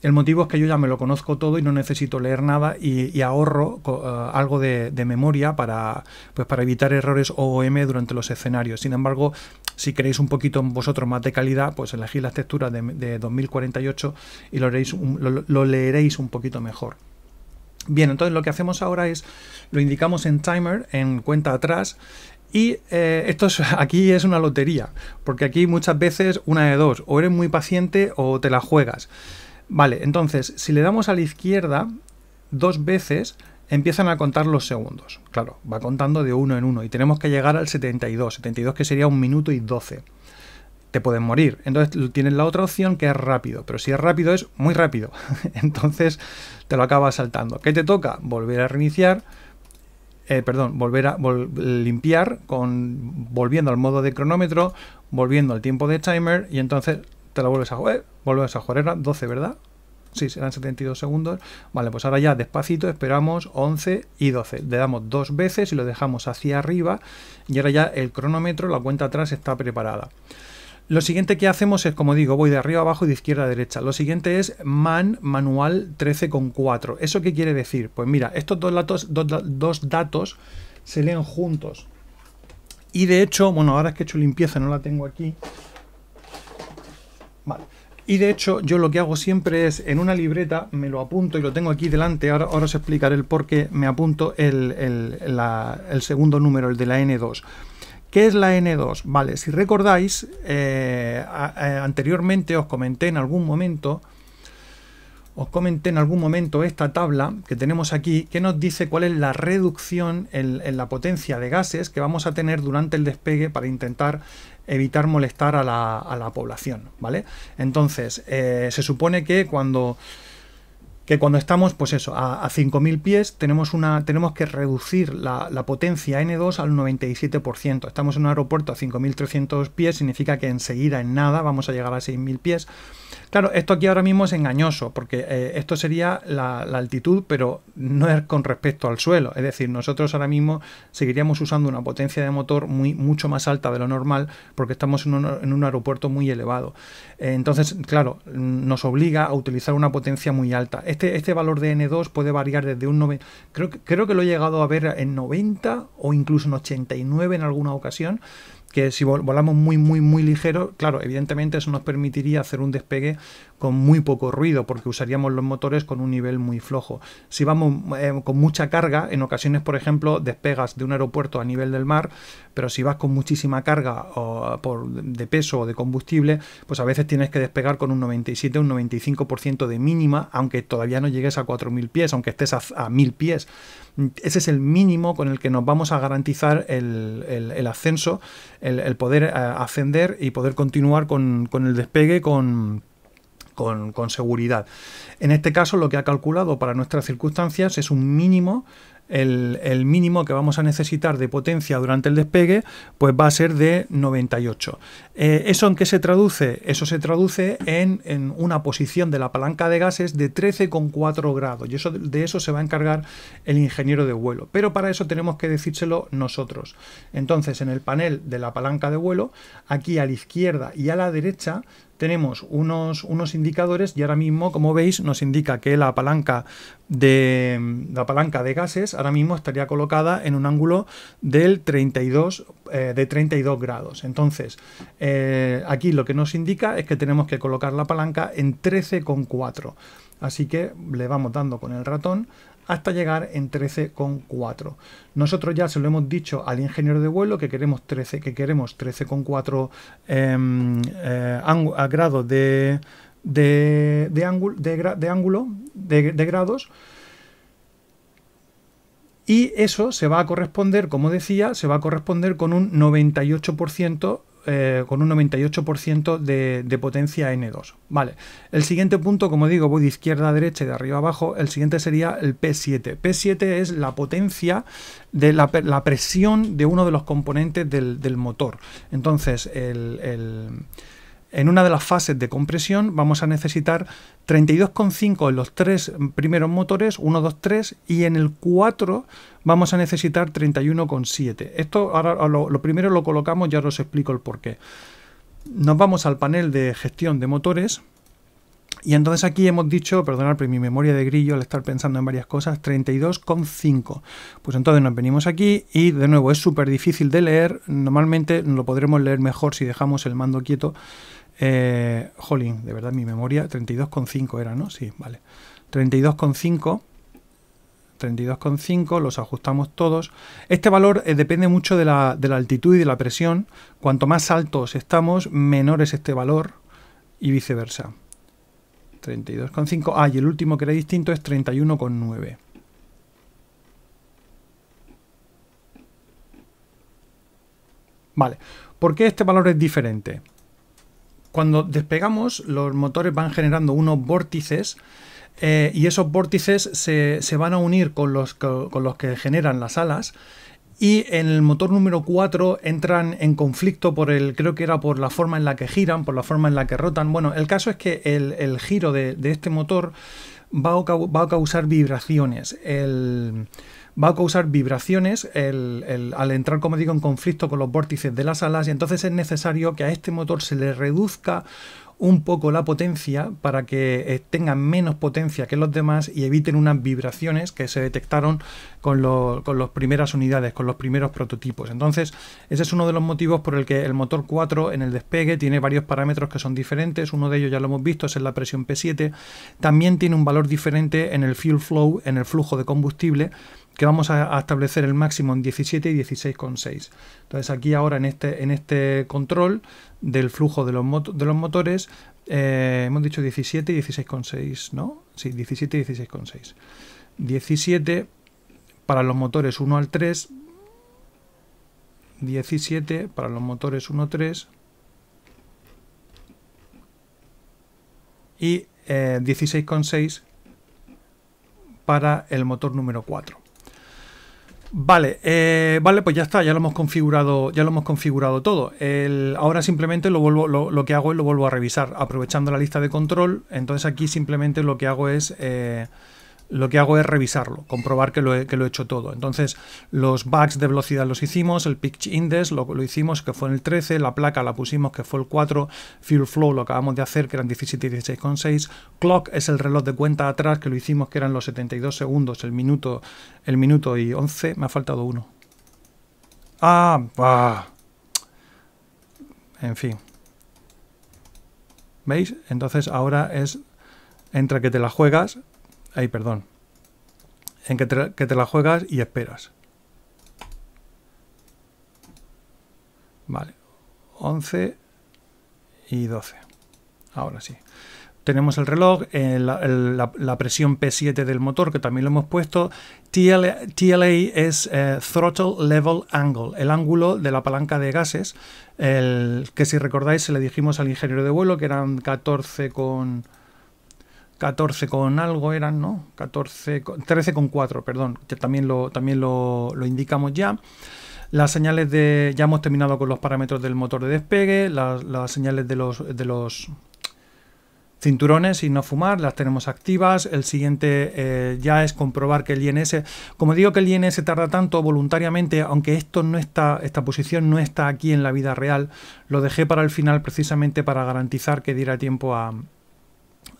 El motivo es que yo ya me lo conozco todo y no necesito leer nada y, ahorro eh, algo de, memoria para, pues para evitar errores OOM durante los escenarios. Sin embargo, si queréis un poquito vosotros más de calidad, pues elegís las texturas de, 2048 y lo, leeréis un, leeréis un poquito mejor. Bien, entonces lo que hacemos ahora es lo indicamos en timer, en cuenta atrás, y eh, esto (laughs) aquí es una lotería, porque aquí muchas veces una de dos, o eres muy paciente o te la juegas. Vale, entonces si le damos a la izquierda dos veces, empiezan a contar los segundos. Claro, va contando de uno en uno y tenemos que llegar al 72, 72 que sería un minuto y 12. Te pueden morir. Entonces tienes la otra opción que es rápido, pero si es rápido es muy rápido. (laughs) Entonces te lo acabas saltando. ¿Qué te toca? Volver a reiniciar. Eh, perdón, volver a limpiar con volviendo al modo de cronómetro, volviendo al tiempo de timer y entonces te lo vuelves a jugar, eh, vuelves a jugar, era 12, ¿verdad? sí, serán 72 segundos. Vale, pues ahora ya despacito esperamos 11 y 12. Le damos dos veces y lo dejamos hacia arriba y ahora ya el cronómetro, la cuenta atrás está preparada. Lo siguiente que hacemos es, como digo, voy de arriba abajo y de izquierda a derecha. Lo siguiente es man manual 13,4. ¿Eso qué quiere decir? Pues mira, estos dos datos, dos, dos datos se leen juntos. Y de hecho, bueno, ahora es que he hecho limpieza, no la tengo aquí, y de hecho, yo lo que hago siempre es en una libreta, me lo apunto y lo tengo aquí delante. Ahora, os explicaré el por qué me apunto el, el, segundo número, el de la N2. ¿Qué es la N2? Vale, si recordáis, eh, eh, anteriormente os comenté en algún momento, os comenté en algún momento esta tabla que tenemos aquí, que nos dice cuál es la reducción en la potencia de gases que vamos a tener durante el despegue para intentar evitar molestar a la, a la población, ¿vale? Entonces, eh, se supone que cuando que cuando estamos, pues eso, a, 5.000 pies tenemos, una, tenemos que reducir la, la potencia N2 al 97%. Estamos en un aeropuerto a 5.300 pies, significa que enseguida, en nada, vamos a llegar a 6.000 pies. Claro, esto aquí ahora mismo es engañoso, porque eh, esto sería la, altitud, pero no es con respecto al suelo. Es decir, nosotros ahora mismo seguiríamos usando una potencia de motor muy, mucho más alta de lo normal, porque estamos en un, aeropuerto muy elevado. Eh, entonces, claro, nos obliga a utilizar una potencia muy alta. Este, este valor de N2 puede variar desde un 90, creo, creo que lo he llegado a ver en 90 o incluso en 89 en alguna ocasión que si volamos muy, muy, muy ligero, claro, evidentemente eso nos permitiría hacer un despegue con muy poco ruido, porque usaríamos los motores con un nivel muy flojo. Si vamos eh, con mucha carga, en ocasiones, por ejemplo, despegas de un aeropuerto a nivel del mar, pero si vas con muchísima carga de peso o de combustible, pues a veces tienes que despegar con un 97, un 95% de mínima, aunque todavía no llegues a 4.000 pies, aunque estés a, 1.000 pies. Ese es el mínimo con el que nos vamos a garantizar el, ascenso, el, poder eh, ascender y poder continuar con, con el despegue con con, seguridad. En este caso lo que ha calculado para nuestras circunstancias es un mínimo el, mínimo que vamos a necesitar de potencia durante el despegue, pues va a ser de 98. Eh, ¿Eso en qué se traduce? Eso se traduce en, en una posición de la palanca de gases de 13,4 grados. Y eso, de eso se va a encargar el ingeniero de vuelo. Pero para eso tenemos que decírselo nosotros. Entonces, en el panel de la palanca de vuelo, aquí a la izquierda y a la derecha, tenemos unos, unos indicadores y ahora mismo, como veis, nos indica que la palanca de palanca de gases ahora mismo estaría colocada en un ángulo del 32 eh, de 32 grados entonces eh, aquí lo que nos indica es que tenemos que colocar la palanca en 13,4 así que le vamos dando con el ratón hasta llegar en 13,4. Nosotros ya se lo hemos dicho al ingeniero de vuelo que queremos 13, que queremos 13,4 em, eh, grados de, ángulo, de, ángulo de grados. Y eso se va a corresponder, como decía, se va a corresponder con un 98% eh, con un 98% de, potencia N2. Vale, el siguiente punto, como digo, voy de izquierda a derecha y de arriba abajo, el siguiente sería el P7. P7 es la potencia de la, presión de uno de los componentes del, motor. Entonces, en una de las fases de compresión vamos a necesitar 32,5 en los tres primeros motores, 1, 2, 3, y en el 4 vamos a necesitar 31,7. Esto ahora lo, primero lo colocamos, ya os explico el porqué. Nos vamos al panel de gestión de motores. Y entonces aquí hemos dicho, perdonad mi memoria de grillo al estar pensando en varias cosas, 32,5. Pues entonces nos venimos aquí y de nuevo es súper difícil de leer. Normalmente lo podremos leer mejor si dejamos el mando quieto. Eh, jolín, de verdad mi memoria, 32,5 era, ¿no? Sí, vale. 32,5 32,5, los ajustamos todos. Este valor eh, depende mucho de la, de la altitud y de la presión. Cuanto más altos estamos, menor es este valor y viceversa. 32,5. Ah, y el último que era distinto es 31,9. Vale, ¿por qué este valor es diferente? Cuando despegamos, los motores van generando unos vórtices eh, y esos vórtices se, van a unir con los, con, los que generan las alas y en el motor número 4 entran en conflicto por el, creo que era por la forma en la que giran, por la forma en la que rotan. Bueno, el caso es que el, giro de, este motor va a, causar vibraciones. va a causar vibraciones al entrar, como digo, en conflicto con los vórtices de las alas y entonces es necesario que a este motor se le reduzca un poco la potencia para que eh, tengan menos potencia que los demás y eviten unas vibraciones que se detectaron con, las primeras unidades, con los primeros prototipos. Entonces, ese es uno de los motivos por el que el motor 4 en el despegue tiene varios parámetros que son diferentes. Uno de ellos ya lo hemos visto, es en la presión P7. También tiene un valor diferente en el fuel flow, en el flujo de combustible que vamos a, establecer el máximo en 17 y 16,6. Entonces aquí ahora en este, en este control del flujo de los, de los motores eh, hemos dicho 17 y 16,6, ¿no? Sí, 17 y 16,6. 17 para los motores 1 al 3, 17 para los motores 1 al 3 y 16,6 eh, para el motor número 4. Vale, eh, vale, pues ya está, ya lo hemos configurado, ya lo hemos configurado todo. El, ahora simplemente lo vuelvo, lo, lo, que hago es lo vuelvo a revisar, aprovechando la lista de control. Entonces aquí simplemente lo que hago es eh, lo que hago es revisarlo, comprobar que lo he, hecho todo. Entonces, los bugs de velocidad los hicimos, el pitch index lo, lo, hicimos, que fue en el 13, la placa la pusimos, que fue el 4, fuel flow lo acabamos de hacer, que eran 17 y 16,6, clock es el reloj de cuenta atrás, que lo hicimos, que eran los 72 segundos, el minuto, el minuto y 11, me ha faltado uno. Ah, En fin. ¿Veis? Entonces ahora es Entra que te la juegas Ay, perdón. En que te, la juegas y esperas. Vale. 11 y 12. Ahora sí. Tenemos el reloj, la, presión P7 del motor, que también lo hemos puesto. TLA, es eh, Throttle Level Angle, el ángulo de la palanca de gases, el, que si recordáis se le dijimos al ingeniero de vuelo que eran 14 con... 14 con algo eran, ¿no? 14, 13 con 4, perdón, también lo, también lo, indicamos ya las señales de. Ya hemos terminado con los parámetros del motor de despegue, las, señales de los, de los cinturones y no fumar, las tenemos activas. El siguiente eh, ya es comprobar que el INS. Como digo que el INS tarda tanto voluntariamente, aunque esto no está, esta posición no está aquí en la vida real, lo dejé para el final precisamente para garantizar que diera tiempo a,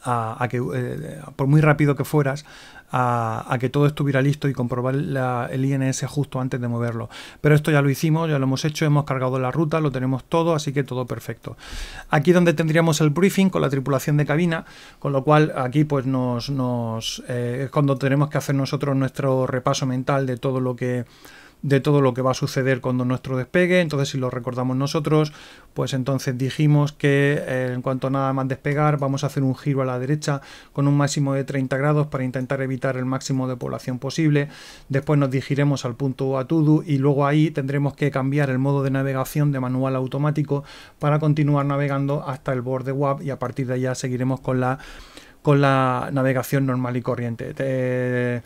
a, que, eh, por muy rápido que fueras, a, que todo estuviera listo y comprobar el INS justo antes de moverlo. Pero esto ya lo hicimos, ya lo hemos hecho, hemos cargado la ruta, lo tenemos todo, así que todo perfecto. Aquí donde tendríamos el briefing con la tripulación de cabina, con lo cual aquí pues nos, eh, es cuando tenemos que hacer nosotros nuestro repaso mental de todo lo que de todo lo que va a suceder cuando nuestro despegue. Entonces, si lo recordamos nosotros, pues entonces dijimos que eh, en cuanto nada más despegar, vamos a hacer un giro a la derecha con un máximo de 30 grados para intentar evitar el máximo de población posible. Después nos dirigiremos al punto Atudu y luego ahí tendremos que cambiar el modo de navegación de manual automático para continuar navegando hasta el borde WAP y a partir de allá seguiremos con la con la navegación normal y corriente. Eh,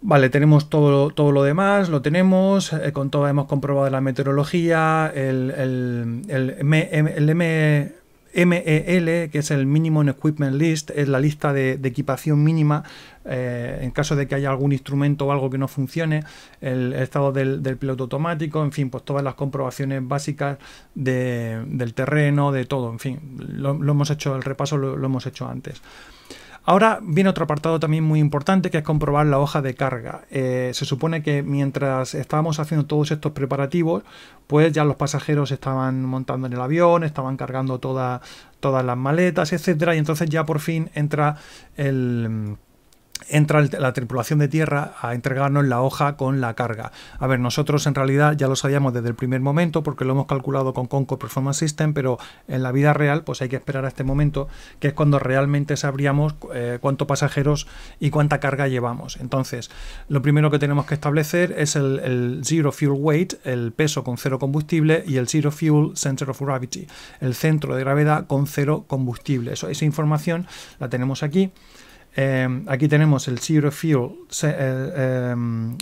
Vale, tenemos todo, todo lo demás, lo tenemos, eh, con todo hemos comprobado la meteorología, el, MEL, e que es el Minimum Equipment List, es la lista de, equipación mínima eh, en caso de que haya algún instrumento o algo que no funcione, el, estado del, piloto automático, en fin, pues todas las comprobaciones básicas del terreno, de todo, en fin, lo, hemos hecho, el repaso lo hemos hecho antes. Ahora viene otro apartado también muy importante que es comprobar la hoja de carga. Eh, se supone que mientras estábamos haciendo todos estos preparativos, pues ya los pasajeros estaban montando en el avión, estaban cargando toda, todas las maletas, etcétera, y entonces ya por fin entra el entra la tripulación de tierra a entregarnos la hoja con la carga. A ver, nosotros en realidad ya lo sabíamos desde el primer momento porque lo hemos calculado con Conco Performance System, pero en la vida real pues hay que esperar a este momento que es cuando realmente sabríamos eh, cuántos pasajeros y cuánta carga llevamos. Entonces, lo primero que tenemos que establecer es el, Zero Fuel Weight, el peso con cero combustible y el Zero Fuel Center of Gravity, el centro de gravedad con cero combustible. esa información la tenemos aquí. Em, aquí tenemos el Zero Fuel eh, em,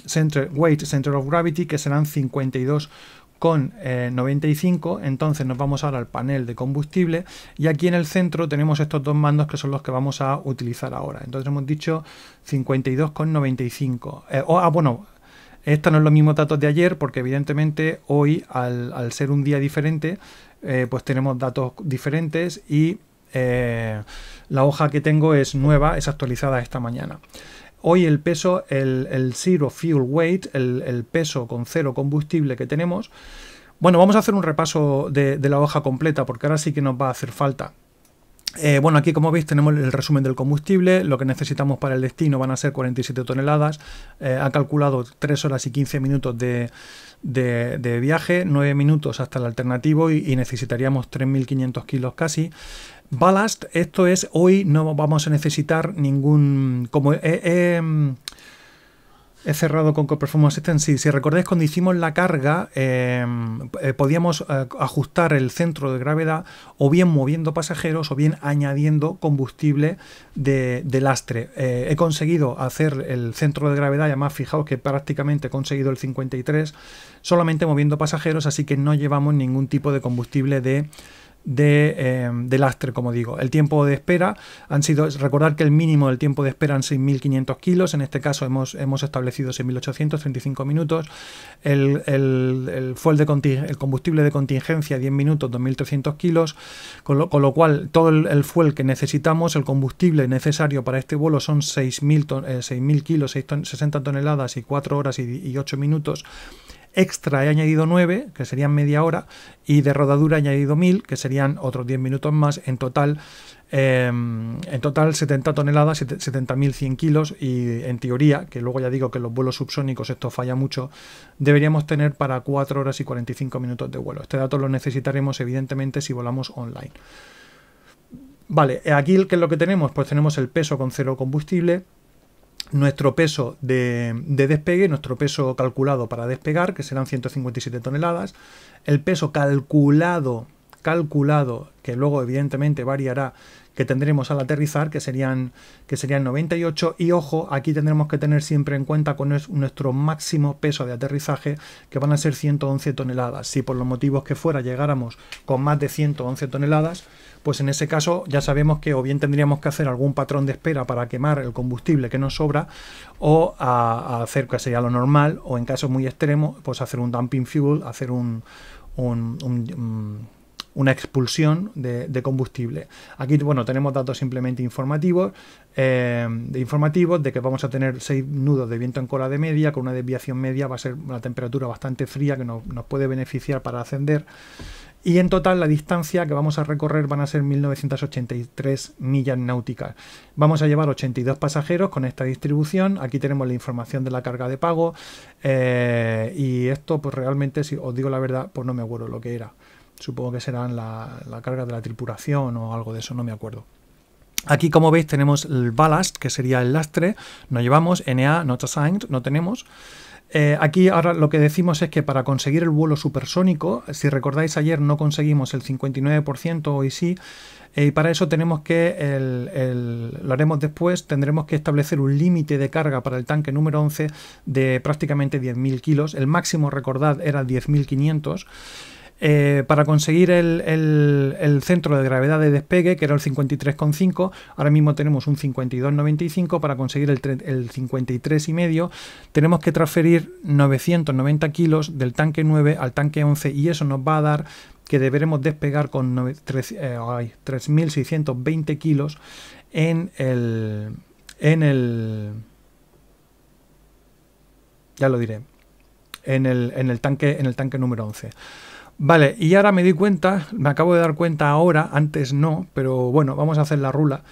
Weight Center of Gravity, que serán 52 con 95, eh, entonces nos vamos ahora al panel de combustible y aquí en el centro tenemos estos dos mandos que son los que vamos a utilizar ahora. Entonces hemos dicho 52,95. Eh, ah, bueno, esto no es los mismos datos de ayer porque evidentemente hoy al, ser un día diferente pues tenemos datos diferentes y eh, la hoja que tengo es nueva, es actualizada esta mañana. Hoy el peso, el, zero fuel weight, el, peso con cero combustible que tenemos. Bueno, vamos a hacer un repaso de, la hoja completa porque ahora sí que nos va a hacer falta. Eh, bueno, aquí como veis tenemos el resumen del combustible, lo que necesitamos para el destino van a ser 47 toneladas, eh, ha calculado 3 horas y 15 minutos de, viaje, 9 minutos hasta el alternativo y necesitaríamos 3.500 kilos casi. Ballast, esto es, hoy no vamos a necesitar ningún... Como he, cerrado con Performance Assistant, si recordáis cuando hicimos la carga, em, eh, podíamos eh, ajustar el centro de gravedad o bien moviendo pasajeros o bien añadiendo combustible de, lastre. Eh, he conseguido hacer el centro de gravedad, además fijaos que prácticamente he conseguido el 53 solamente moviendo pasajeros, así que no llevamos ningún tipo de combustible de eh, de, lastre, como digo. El tiempo de espera han sido, recordar que el mínimo del tiempo de espera en 6.500 kilos, en este caso hemos, hemos establecido 6.835 minutos, el, fuel de el combustible de contingencia 10 minutos, 2.300 kilos, con lo, cual todo el, fuel que necesitamos, el combustible necesario para este vuelo son 6.000 eh, kilos, 60 toneladas y 4 horas y 8 minutos extra he añadido 9, que serían media hora, y de rodadura he añadido 1000, que serían otros 10 minutos más. En total, em, en total 70 toneladas, 70.100 kilos, y en teoría, que luego ya digo que los vuelos subsónicos esto falla mucho, deberíamos tener para 4 horas y 45 minutos de vuelo. Este dato lo necesitaremos evidentemente si volamos online. Vale, aquí ¿qué es lo que tenemos? Pues tenemos el peso con cero combustible, nuestro peso de, despegue, nuestro peso calculado para despegar, que serán 157 toneladas, el peso calculado, calculado, que luego evidentemente variará, que tendremos al aterrizar, que serían, que serían 98. Y ojo, aquí tendremos que tener siempre en cuenta con nuestro máximo peso de aterrizaje, que van a ser 111 toneladas. Si por los motivos que fuera llegáramos con más de 111 toneladas, pues en ese caso ya sabemos que o bien tendríamos que hacer algún patrón de espera para quemar el combustible que nos sobra, o hacer, que sería lo normal, o en casos muy extremos, pues hacer un dumping fuel, hacer un una expulsión de, combustible. Aquí, bueno, tenemos datos simplemente informativos, eh, de informativos de que vamos a tener seis nudos de viento en cola de media, con una desviación media va a ser una temperatura bastante fría que nos, nos puede beneficiar para ascender. Y en total la distancia que vamos a recorrer van a ser 1983 millas náuticas. Vamos a llevar 82 pasajeros con esta distribución. Aquí tenemos la información de la carga de pago. Eh, y esto pues realmente, si os digo la verdad, pues no me acuerdo lo que era. Supongo que serán la, carga de la tripulación o algo de eso, no me acuerdo. Aquí, como veis, tenemos el ballast, que sería el lastre. No llevamos NA, not assigned, no tenemos. Eh, aquí ahora lo que decimos es que para conseguir el vuelo supersónico, si recordáis ayer no conseguimos el 59%, hoy sí, eh, y para eso tenemos que, lo haremos después, tendremos que establecer un límite de carga para el tanque número 11 de prácticamente 10.000 kilos. El máximo, recordad, era 10.500 eh, para conseguir el, centro de gravedad de despegue, que era el 53,5, ahora mismo tenemos un 52,95, para conseguir el, 53,5 tenemos que transferir 990 kilos del tanque 9 al tanque 11 y eso nos va a dar que deberemos despegar con 3.620 eh, kilos en el... En el ya lo diré, en el, tanque, en el tanque número 11. Vale, y ahora me di cuenta, me acabo de dar cuenta ahora, antes no, pero bueno, vamos a hacer la rula.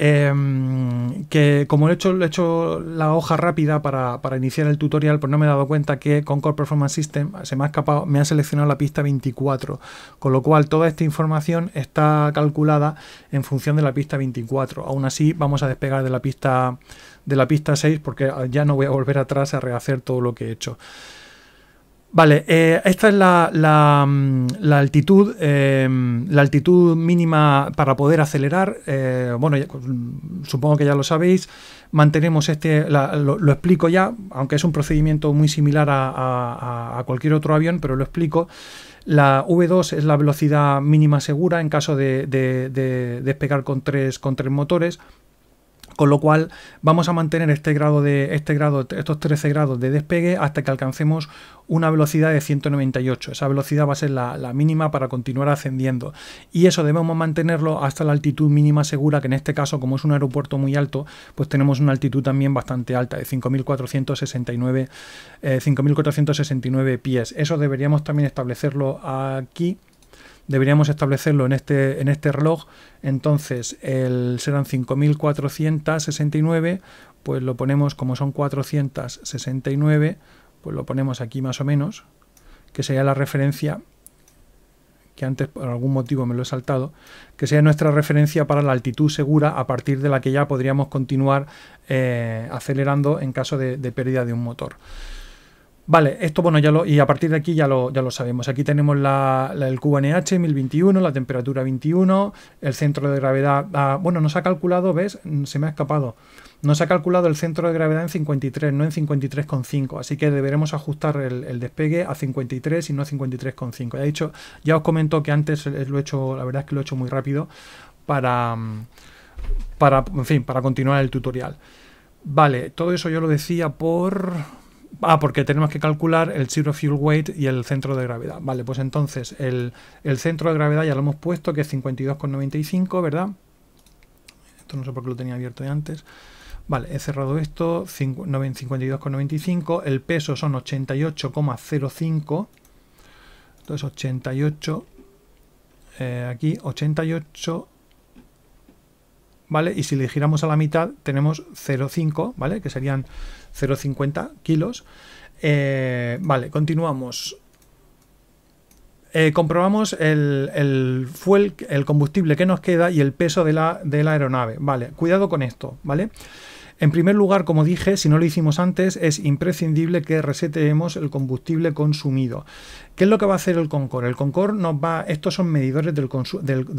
Em, que como he hecho, la hoja rápida para, iniciar el tutorial, pues no me he dado cuenta que Concord Performance System se me ha escapado, me ha seleccionado la pista 24, con lo cual toda esta información está calculada en función de la pista 24. Aún así, vamos a despegar de la pista de la pista 6 porque ya no voy a volver atrás a rehacer todo lo que he hecho. Vale, eh, esta es la, mm, altitud, em, la altitud mínima para poder acelerar. Eh, bueno, pues, mm, supongo que ya lo sabéis. Mantenemos este, lo, explico ya, aunque es un procedimiento muy similar a, cualquier otro avión, pero lo explico. La V2 es la velocidad mínima segura en caso de, despegar con tres, con tres motores. Con lo cual vamos a mantener este grado de este estos 13 grados de despegue hasta que alcancemos una velocidad de 198. Esa velocidad va a ser la, mínima para continuar ascendiendo. Y eso debemos mantenerlo hasta la altitud mínima segura, que en este caso, como es un aeropuerto muy alto, pues tenemos una altitud también bastante alta, de 5.469 5.469 eh, pies. Eso deberíamos también establecerlo aquí deberíamos establecerlo en este, en este reloj, entonces el, serán 5469, pues lo ponemos como son 469, pues lo ponemos aquí más o menos, que sería la referencia que antes por algún motivo me lo he saltado, que sea nuestra referencia para la altitud segura a partir de la que ya podríamos continuar eh, acelerando en caso de pérdida de un motor. Vale, esto bueno, ya lo, y a partir de aquí ya lo, ya lo sabemos. Aquí tenemos el QNH 1021, la temperatura 21, el centro de gravedad. Ah, bueno, nos ha calculado, ¿ves? Mm, se me ha escapado. Nos ha calculado el centro de gravedad en 53, no en 53,5. Así que deberemos ajustar el, despegue a 53 y no a 53,5. Ya, he dicho, ya os comento que antes eh, lo he hecho, la verdad es que lo he hecho muy rápido para, mm, para, en fin, para continuar el tutorial. Vale, todo eso yo lo decía por Ah, porque tenemos que calcular el zero fuel weight y el centro de gravedad. Vale, pues entonces el, centro de gravedad ya lo hemos puesto, que es 52,95, ¿verdad? Esto no sé por qué lo tenía abierto de antes. Vale, he cerrado esto, 52,95. El peso son 88,05. Entonces 88, eh, aquí 88, ¿vale? Y si le giramos a la mitad tenemos 0,5, ¿vale? Que serían 0,50 kilos. Eh, vale, continuamos. Eh, comprobamos el, fuel, el combustible que nos queda y el peso de la, aeronave. Vale, cuidado con esto, ¿vale? vale en primer lugar, como dije, si no lo hicimos antes, es imprescindible que reseteemos el combustible consumido. ¿Qué es lo que va a hacer el Concor? El Concor nos va, estos son medidores del,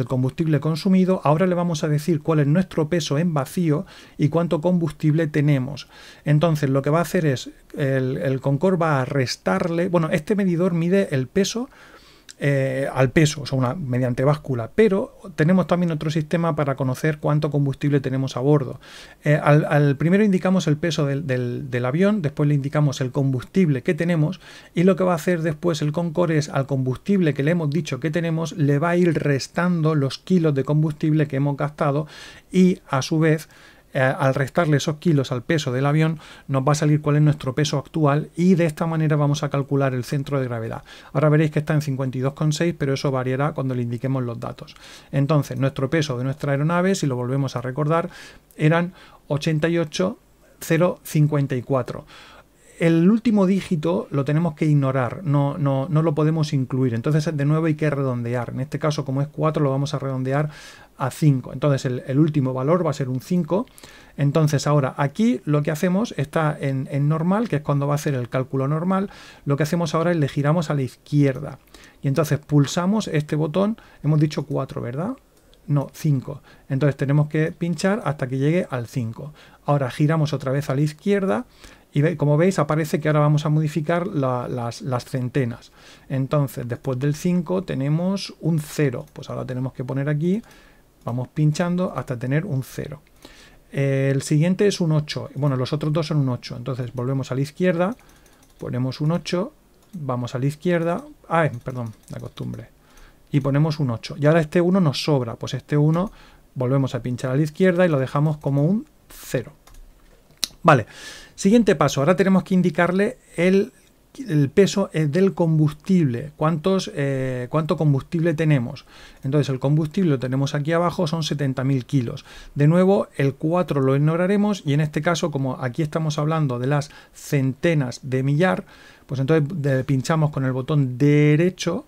combustible consumido, ahora le vamos a decir cuál es nuestro peso en vacío y cuánto combustible tenemos. Entonces lo que va a hacer es, el, el Concor va a restarle, bueno, este medidor mide el peso eh, al peso, o sea, mediante báscula, pero tenemos también otro sistema para conocer cuánto combustible tenemos a bordo. Eh, al, primero indicamos el peso del, del, avión, después le indicamos el combustible que tenemos y lo que va a hacer después el Concorde es al combustible que le hemos dicho que tenemos le va a ir restando los kilos de combustible que hemos gastado y a su vez eh, al restarle esos kilos al peso del avión, nos va a salir cuál es nuestro peso actual y de esta manera vamos a calcular el centro de gravedad. Ahora veréis que está en 52,6, pero eso variará cuando le indiquemos los datos. Entonces, nuestro peso de nuestra aeronave, si lo volvemos a recordar, eran 88,054 el último dígito lo tenemos que ignorar, no, no, no lo podemos incluir. Entonces, de nuevo hay que redondear. En este caso, como es 4, lo vamos a redondear a 5. Entonces, el, último valor va a ser un 5. Entonces, ahora, aquí lo que hacemos está en, en normal, que es cuando va a hacer el cálculo normal. Lo que hacemos ahora es le giramos a la izquierda. Y entonces pulsamos este botón, hemos dicho 4, ¿verdad? no, 5. Entonces tenemos que pinchar hasta que llegue al 5. Ahora giramos otra vez a la izquierda, y como veis aparece que ahora vamos a modificar las, las, centenas. Entonces, después del 5 tenemos un 0. Pues ahora tenemos que poner aquí, vamos pinchando hasta tener un 0. Eh, el siguiente es un 8. Bueno, los otros dos son un 8. Entonces volvemos a la izquierda, ponemos un 8, vamos a la izquierda. Ah, eh, perdón, la costumbre. Y ponemos un 8. Y ahora este 1 nos sobra. Pues este 1 volvemos a pinchar a la izquierda y lo dejamos como un 0. Vale. Siguiente paso, ahora tenemos que indicarle el, peso eh, del combustible, eh, cuánto combustible tenemos. Entonces el combustible lo tenemos aquí abajo, son 70.000 kilos. De nuevo, el 4 lo ignoraremos y en este caso, como aquí estamos hablando de las centenas de millar, pues entonces pinchamos con el botón derecho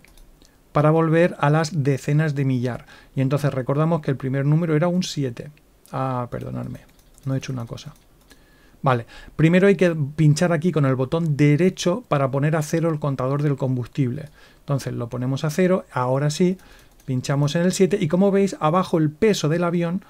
para volver a las decenas de millar. Y entonces recordamos que el primer número era un 7. Ah, perdonadme, no he hecho una cosa. Vale, primero hay que pinchar aquí con el botón derecho para poner a cero el contador del combustible. Entonces lo ponemos a cero, ahora sí, pinchamos en el 7 y como veis abajo el peso del avión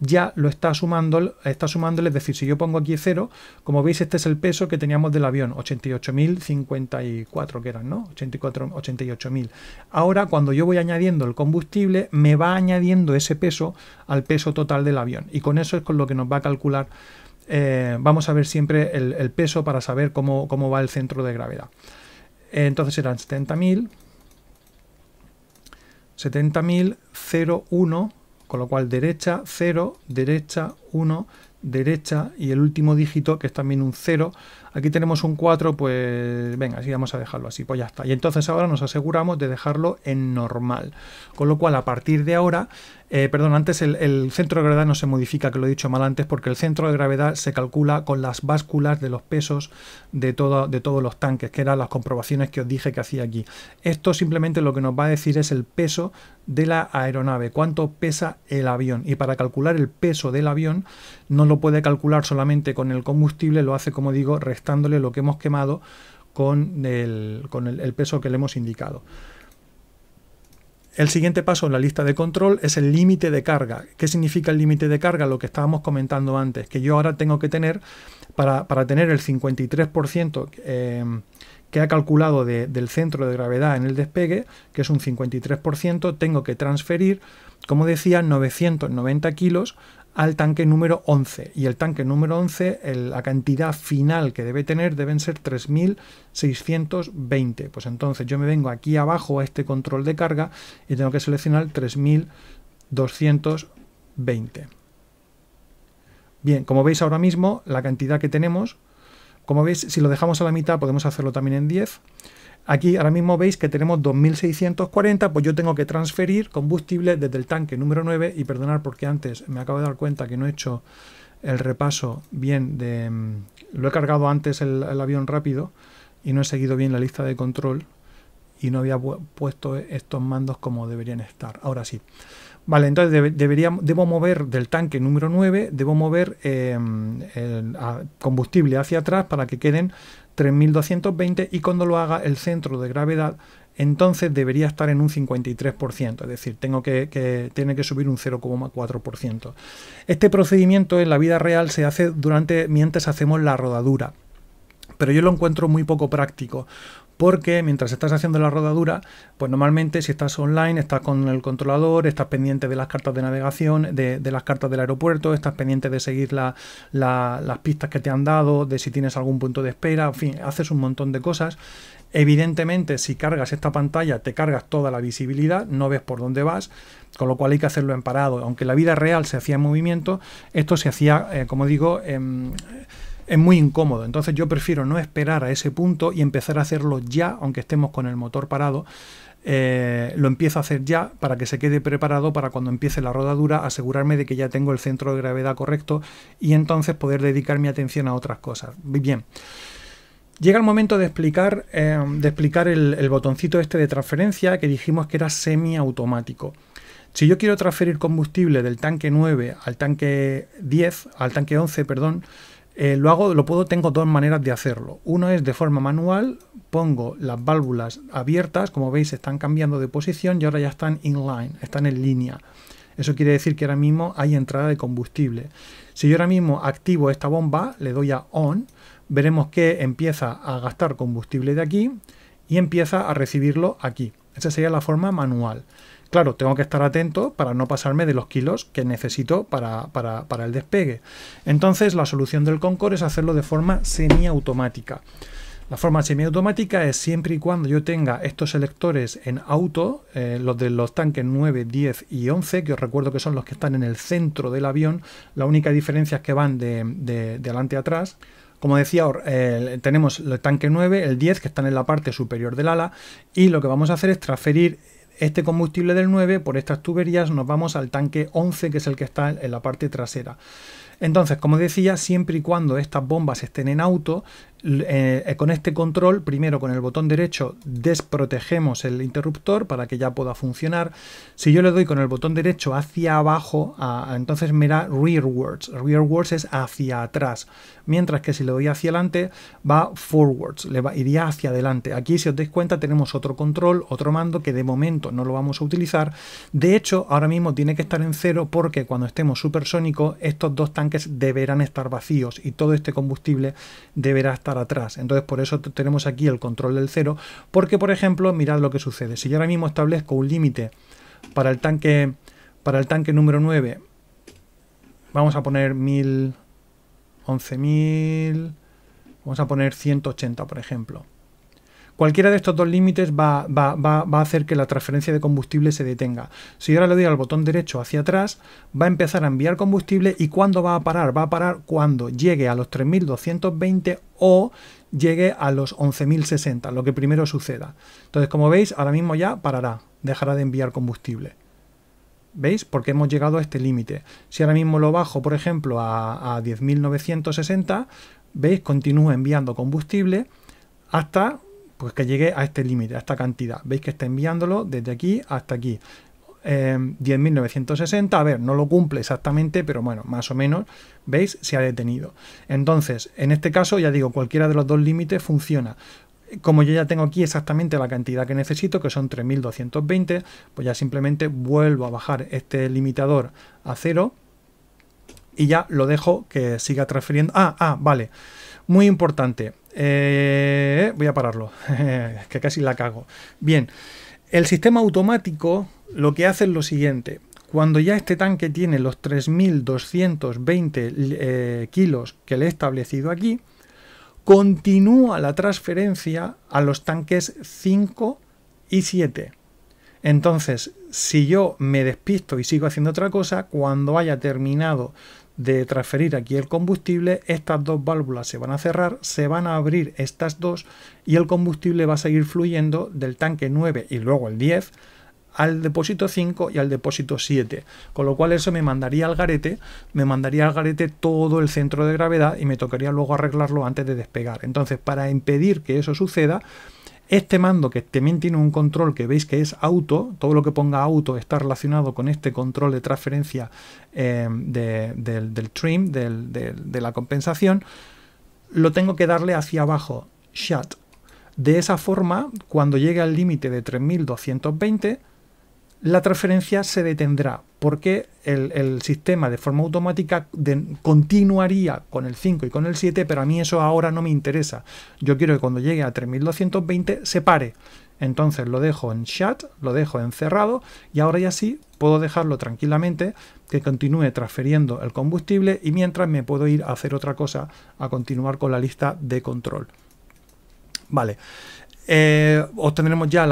ya lo está sumando, está sumando, es decir, si yo pongo aquí cero como veis este es el peso que teníamos del avión, 88.054 que eran, ¿no? 88.000. Ahora cuando yo voy añadiendo el combustible, me va añadiendo ese peso al peso total del avión y con eso es con lo que nos va a calcular eh, vamos a ver siempre el, peso para saber cómo, cómo, va el centro de gravedad. Entonces eran 70.000, 70.000, 0, 1, con lo cual derecha, 0, derecha, 1, derecha y el último dígito, que es también un 0. Aquí tenemos un 4, pues venga, así vamos a dejarlo así, pues ya está. Y entonces ahora nos aseguramos de dejarlo en normal. Con lo cual, a partir de ahora, eh, perdón, antes el, centro de gravedad no se modifica, que lo he dicho mal antes, porque el centro de gravedad se calcula con las básculas de los pesos de, de todos los tanques, que eran las comprobaciones que os dije que hacía aquí. Esto simplemente lo que nos va a decir es el peso de la aeronave, cuánto pesa el avión. Y para calcular el peso del avión, no lo puede calcular solamente con el combustible, lo hace, como digo, restándole lo que hemos quemado con con el peso que le hemos indicado. El siguiente paso en la lista de control es el límite de carga. ¿Qué significa el límite de carga? Lo que estábamos comentando antes, que yo ahora tengo que tener para, tener el 53% em, que ha calculado del centro de gravedad en el despegue, que es un 53%, tengo que transferir como decía, 990 kilos al tanque número 11. Y el tanque número 11, la cantidad final que debe tener deben ser 3620. Pues entonces yo me vengo aquí abajo a este control de carga y tengo que seleccionar 3220. Bien, como veis ahora mismo, la cantidad que tenemos, como veis, si lo dejamos a la mitad podemos hacerlo también en 10. Aquí ahora mismo veis que tenemos 2640, pues yo tengo que transferir combustible desde el tanque número 9 y perdonar porque antes me acabo de dar cuenta que no he hecho el repaso bien de... Mm, lo he cargado antes el, avión rápido y no he seguido bien la lista de control y no había puesto estos mandos como deberían estar. Ahora sí. Vale, entonces debo mover del tanque número 9, debo mover eh, mm, el, combustible hacia atrás para que queden 3220 y cuando lo haga el centro de gravedad entonces debería estar en un 53%, es decir, tengo que, tiene que subir un 0,4%. Este procedimiento en la vida real se hace durante mientras hacemos la rodadura, pero yo lo encuentro muy poco práctico, porque mientras estás haciendo la rodadura, pues normalmente si estás online, estás con el controlador, estás pendiente de las cartas de navegación, de, las cartas del aeropuerto, estás pendiente de seguir las pistas que te han dado, de si tienes algún punto de espera, en fin, haces un montón de cosas. Evidentemente, si cargas esta pantalla, te cargas toda la visibilidad, no ves por dónde vas, con lo cual hay que hacerlo en parado. Aunque la vida real se hacía en movimiento, esto se hacía, eh, como digo, en es muy incómodo. Entonces yo prefiero no esperar a ese punto y empezar a hacerlo ya, aunque estemos con el motor parado. Eh, lo empiezo a hacer ya para que se quede preparado para cuando empiece la rodadura, asegurarme de que ya tengo el centro de gravedad correcto y entonces poder dedicar mi atención a otras cosas. Bien. Llega el momento de explicar, eh, de explicar el, botoncito este de transferencia que dijimos que era semiautomático. Si yo quiero transferir combustible del tanque 9 al tanque 10, al tanque 11, perdón, eh, lo puedo, tengo dos maneras de hacerlo. Uno es de forma manual, pongo las válvulas abiertas, como veis están cambiando de posición y ahora ya están line, están en línea. Eso quiere decir que ahora mismo hay entrada de combustible. Si yo ahora mismo activo esta bomba, le doy a on, veremos que empieza a gastar combustible de aquí y empieza a recibirlo aquí. Esa sería la forma manual. Claro, tengo que estar atento para no pasarme de los kilos que necesito para, el despegue. Entonces la solución del Concorde es hacerlo de forma semiautomática. La forma semiautomática es siempre y cuando yo tenga estos selectores en auto, eh, los de los tanques 9, 10 y 11, que os recuerdo que son los que están en el centro del avión, la única diferencia es que van de, de, a atrás. Como decía, eh, tenemos el tanque 9, el 10, que están en la parte superior del ala, y lo que vamos a hacer es transferir este combustible del 9, por estas tuberías, nos vamos al tanque 11, que es el que está en la parte trasera. Entonces, como decía, siempre y cuando estas bombas estén en auto, eh, eh, con este control, primero con el botón derecho desprotegemos el interruptor para que ya pueda funcionar. Si yo le doy con el botón derecho hacia abajo, entonces me da rearwards. Rearwards es hacia atrás. Mientras que si le doy hacia adelante, va forwards, le va, iría hacia adelante. Aquí, si os dais cuenta, tenemos otro control, otro mando que de momento no lo vamos a utilizar. De hecho, ahora mismo tiene que estar en cero porque cuando estemos supersónico estos dos tanques deberán estar vacíos y todo este combustible deberá estar atrás. Entonces por eso tenemos aquí el control del cero, porque por ejemplo, mirad lo que sucede. Si yo ahora mismo establezco un límite para el tanque para el tanque número 9, vamos a poner 1000 11000, vamos a poner 180, por ejemplo. Cualquiera de estos dos límites va, a hacer que la transferencia de combustible se detenga. Si ahora le doy al botón derecho hacia atrás, va a empezar a enviar combustible y ¿cuándo va a parar? Va a parar cuando llegue a los 3220 o llegue a los 11.060, lo que primero suceda. Entonces, como veis, ahora mismo ya parará, dejará de enviar combustible. ¿Veis? Porque hemos llegado a este límite. Si ahora mismo lo bajo, por ejemplo, a, a 10.960, ¿veis? Continúa enviando combustible hasta pues que llegue a este límite, a esta cantidad. Veis que está enviándolo desde aquí hasta aquí. 10.960, em, a ver, no lo cumple exactamente, pero bueno, más o menos, ¿veis? Se ha detenido. Entonces, en este caso, ya digo, cualquiera de los dos límites funciona como yo ya tengo aquí exactamente la cantidad que necesito, que son 3220, pues ya simplemente vuelvo a bajar este limitador a cero y ya lo dejo que siga transfiriendo. Ah, ah, vale. Muy importante, eh, voy a pararlo, (laughs) que casi la cago. Bien, el sistema automático lo que hace es lo siguiente. Cuando ya este tanque tiene los 3.220 eh, kilos que le he establecido aquí, continúa la transferencia a los tanques 5 y 7. Entonces, si yo me despisto y sigo haciendo otra cosa, cuando haya terminado de transferir aquí el combustible, estas dos válvulas se van a cerrar, se van a abrir estas dos y el combustible va a seguir fluyendo del tanque 9 y luego el 10 al depósito 5 y al depósito 7, con lo cual eso me mandaría al garete, me mandaría al garete todo el centro de gravedad y me tocaría luego arreglarlo antes de despegar. Entonces, para impedir que eso suceda, este mando que también tiene un control que veis que es auto, todo lo que ponga auto está relacionado con este control de transferencia eh, del, trim, de la compensación, lo tengo que darle hacia abajo, shut. De esa forma, cuando llegue al límite de 3220, la transferencia se detendrá porque el, sistema de forma automática continuaría con el 5 y con el 7, pero a mí eso ahora no me interesa. Yo quiero que cuando llegue a 3220 se pare. Entonces lo dejo en chat, lo dejo encerrado y ahora ya sí puedo dejarlo tranquilamente que continúe transferiendo el combustible y mientras me puedo ir a hacer otra cosa, a continuar con la lista de control. Vale. Eh, obtendremos ya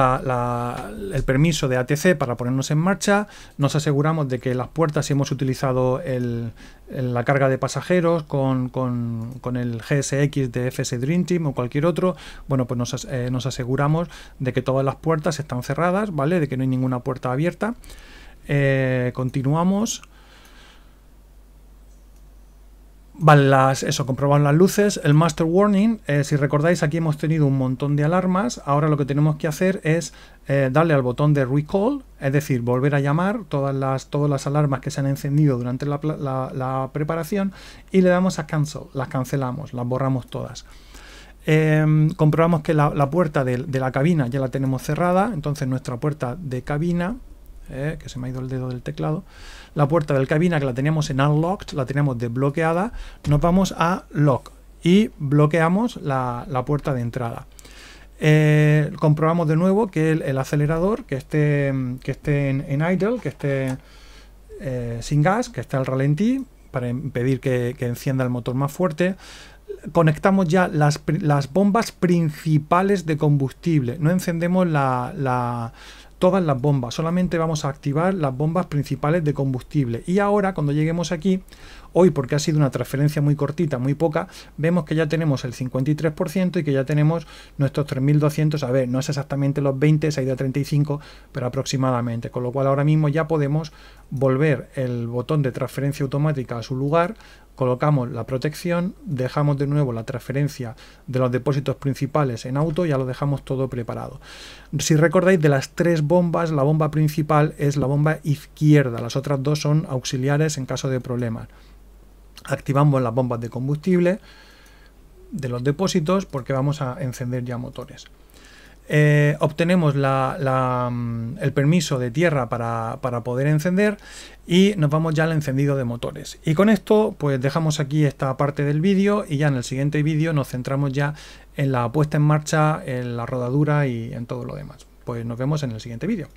el permiso de ATC para ponernos en marcha. Nos aseguramos de que las puertas, si hemos utilizado la carga de pasajeros con, el GSX de FS Dream Team o cualquier otro, bueno, pues eh, nos, aseguramos de que todas las puertas están cerradas, ¿vale? De que no hay ninguna puerta abierta. Eh, continuamos. Vale, las, eso, comprobamos las luces. El Master Warning, eh, si recordáis, aquí hemos tenido un montón de alarmas. Ahora lo que tenemos que hacer es eh, darle al botón de Recall, es decir, volver a llamar todas las, todas las alarmas que se han encendido durante la, preparación y le damos a Cancel, las cancelamos, las borramos todas. Em, comprobamos que la, puerta de la cabina ya la tenemos cerrada, entonces nuestra puerta de cabina eh, que se me ha ido el dedo del teclado, la puerta del cabina que la teníamos en unlocked, la teníamos desbloqueada, nos vamos a lock y bloqueamos la, puerta de entrada. Eh, comprobamos de nuevo que el, acelerador que esté, que esté en, idle, que esté eh, sin gas, que esté al ralentí, para impedir que, encienda el motor más fuerte conectamos ya las, bombas principales de combustible. No encendemos la, todas las bombas. Solamente vamos a activar las bombas principales de combustible. Y ahora, cuando lleguemos aquí, hoy porque ha sido una transferencia muy cortita, muy poca, vemos que ya tenemos el 53% y que ya tenemos nuestros 3.200. A ver, no es exactamente los 20, se ha ido a 35, pero aproximadamente. Con lo cual ahora mismo ya podemos volver el botón de transferencia automática a su lugar, colocamos la protección, dejamos de nuevo la transferencia de los depósitos principales en auto, y ya lo dejamos todo preparado. Si recordáis, de las tres bombas, la bomba principal es la bomba izquierda, las otras dos son auxiliares en caso de problemas. Activamos las bombas de combustible de los depósitos porque vamos a encender ya motores. Eh, obtenemos mm, el permiso de tierra para, para, poder encender y nos vamos ya al encendido de motores. Y con esto pues dejamos aquí esta parte del vídeo y ya en el siguiente vídeo nos centramos ya en la puesta en marcha, en la rodadura y en todo lo demás. Pues nos vemos en el siguiente vídeo.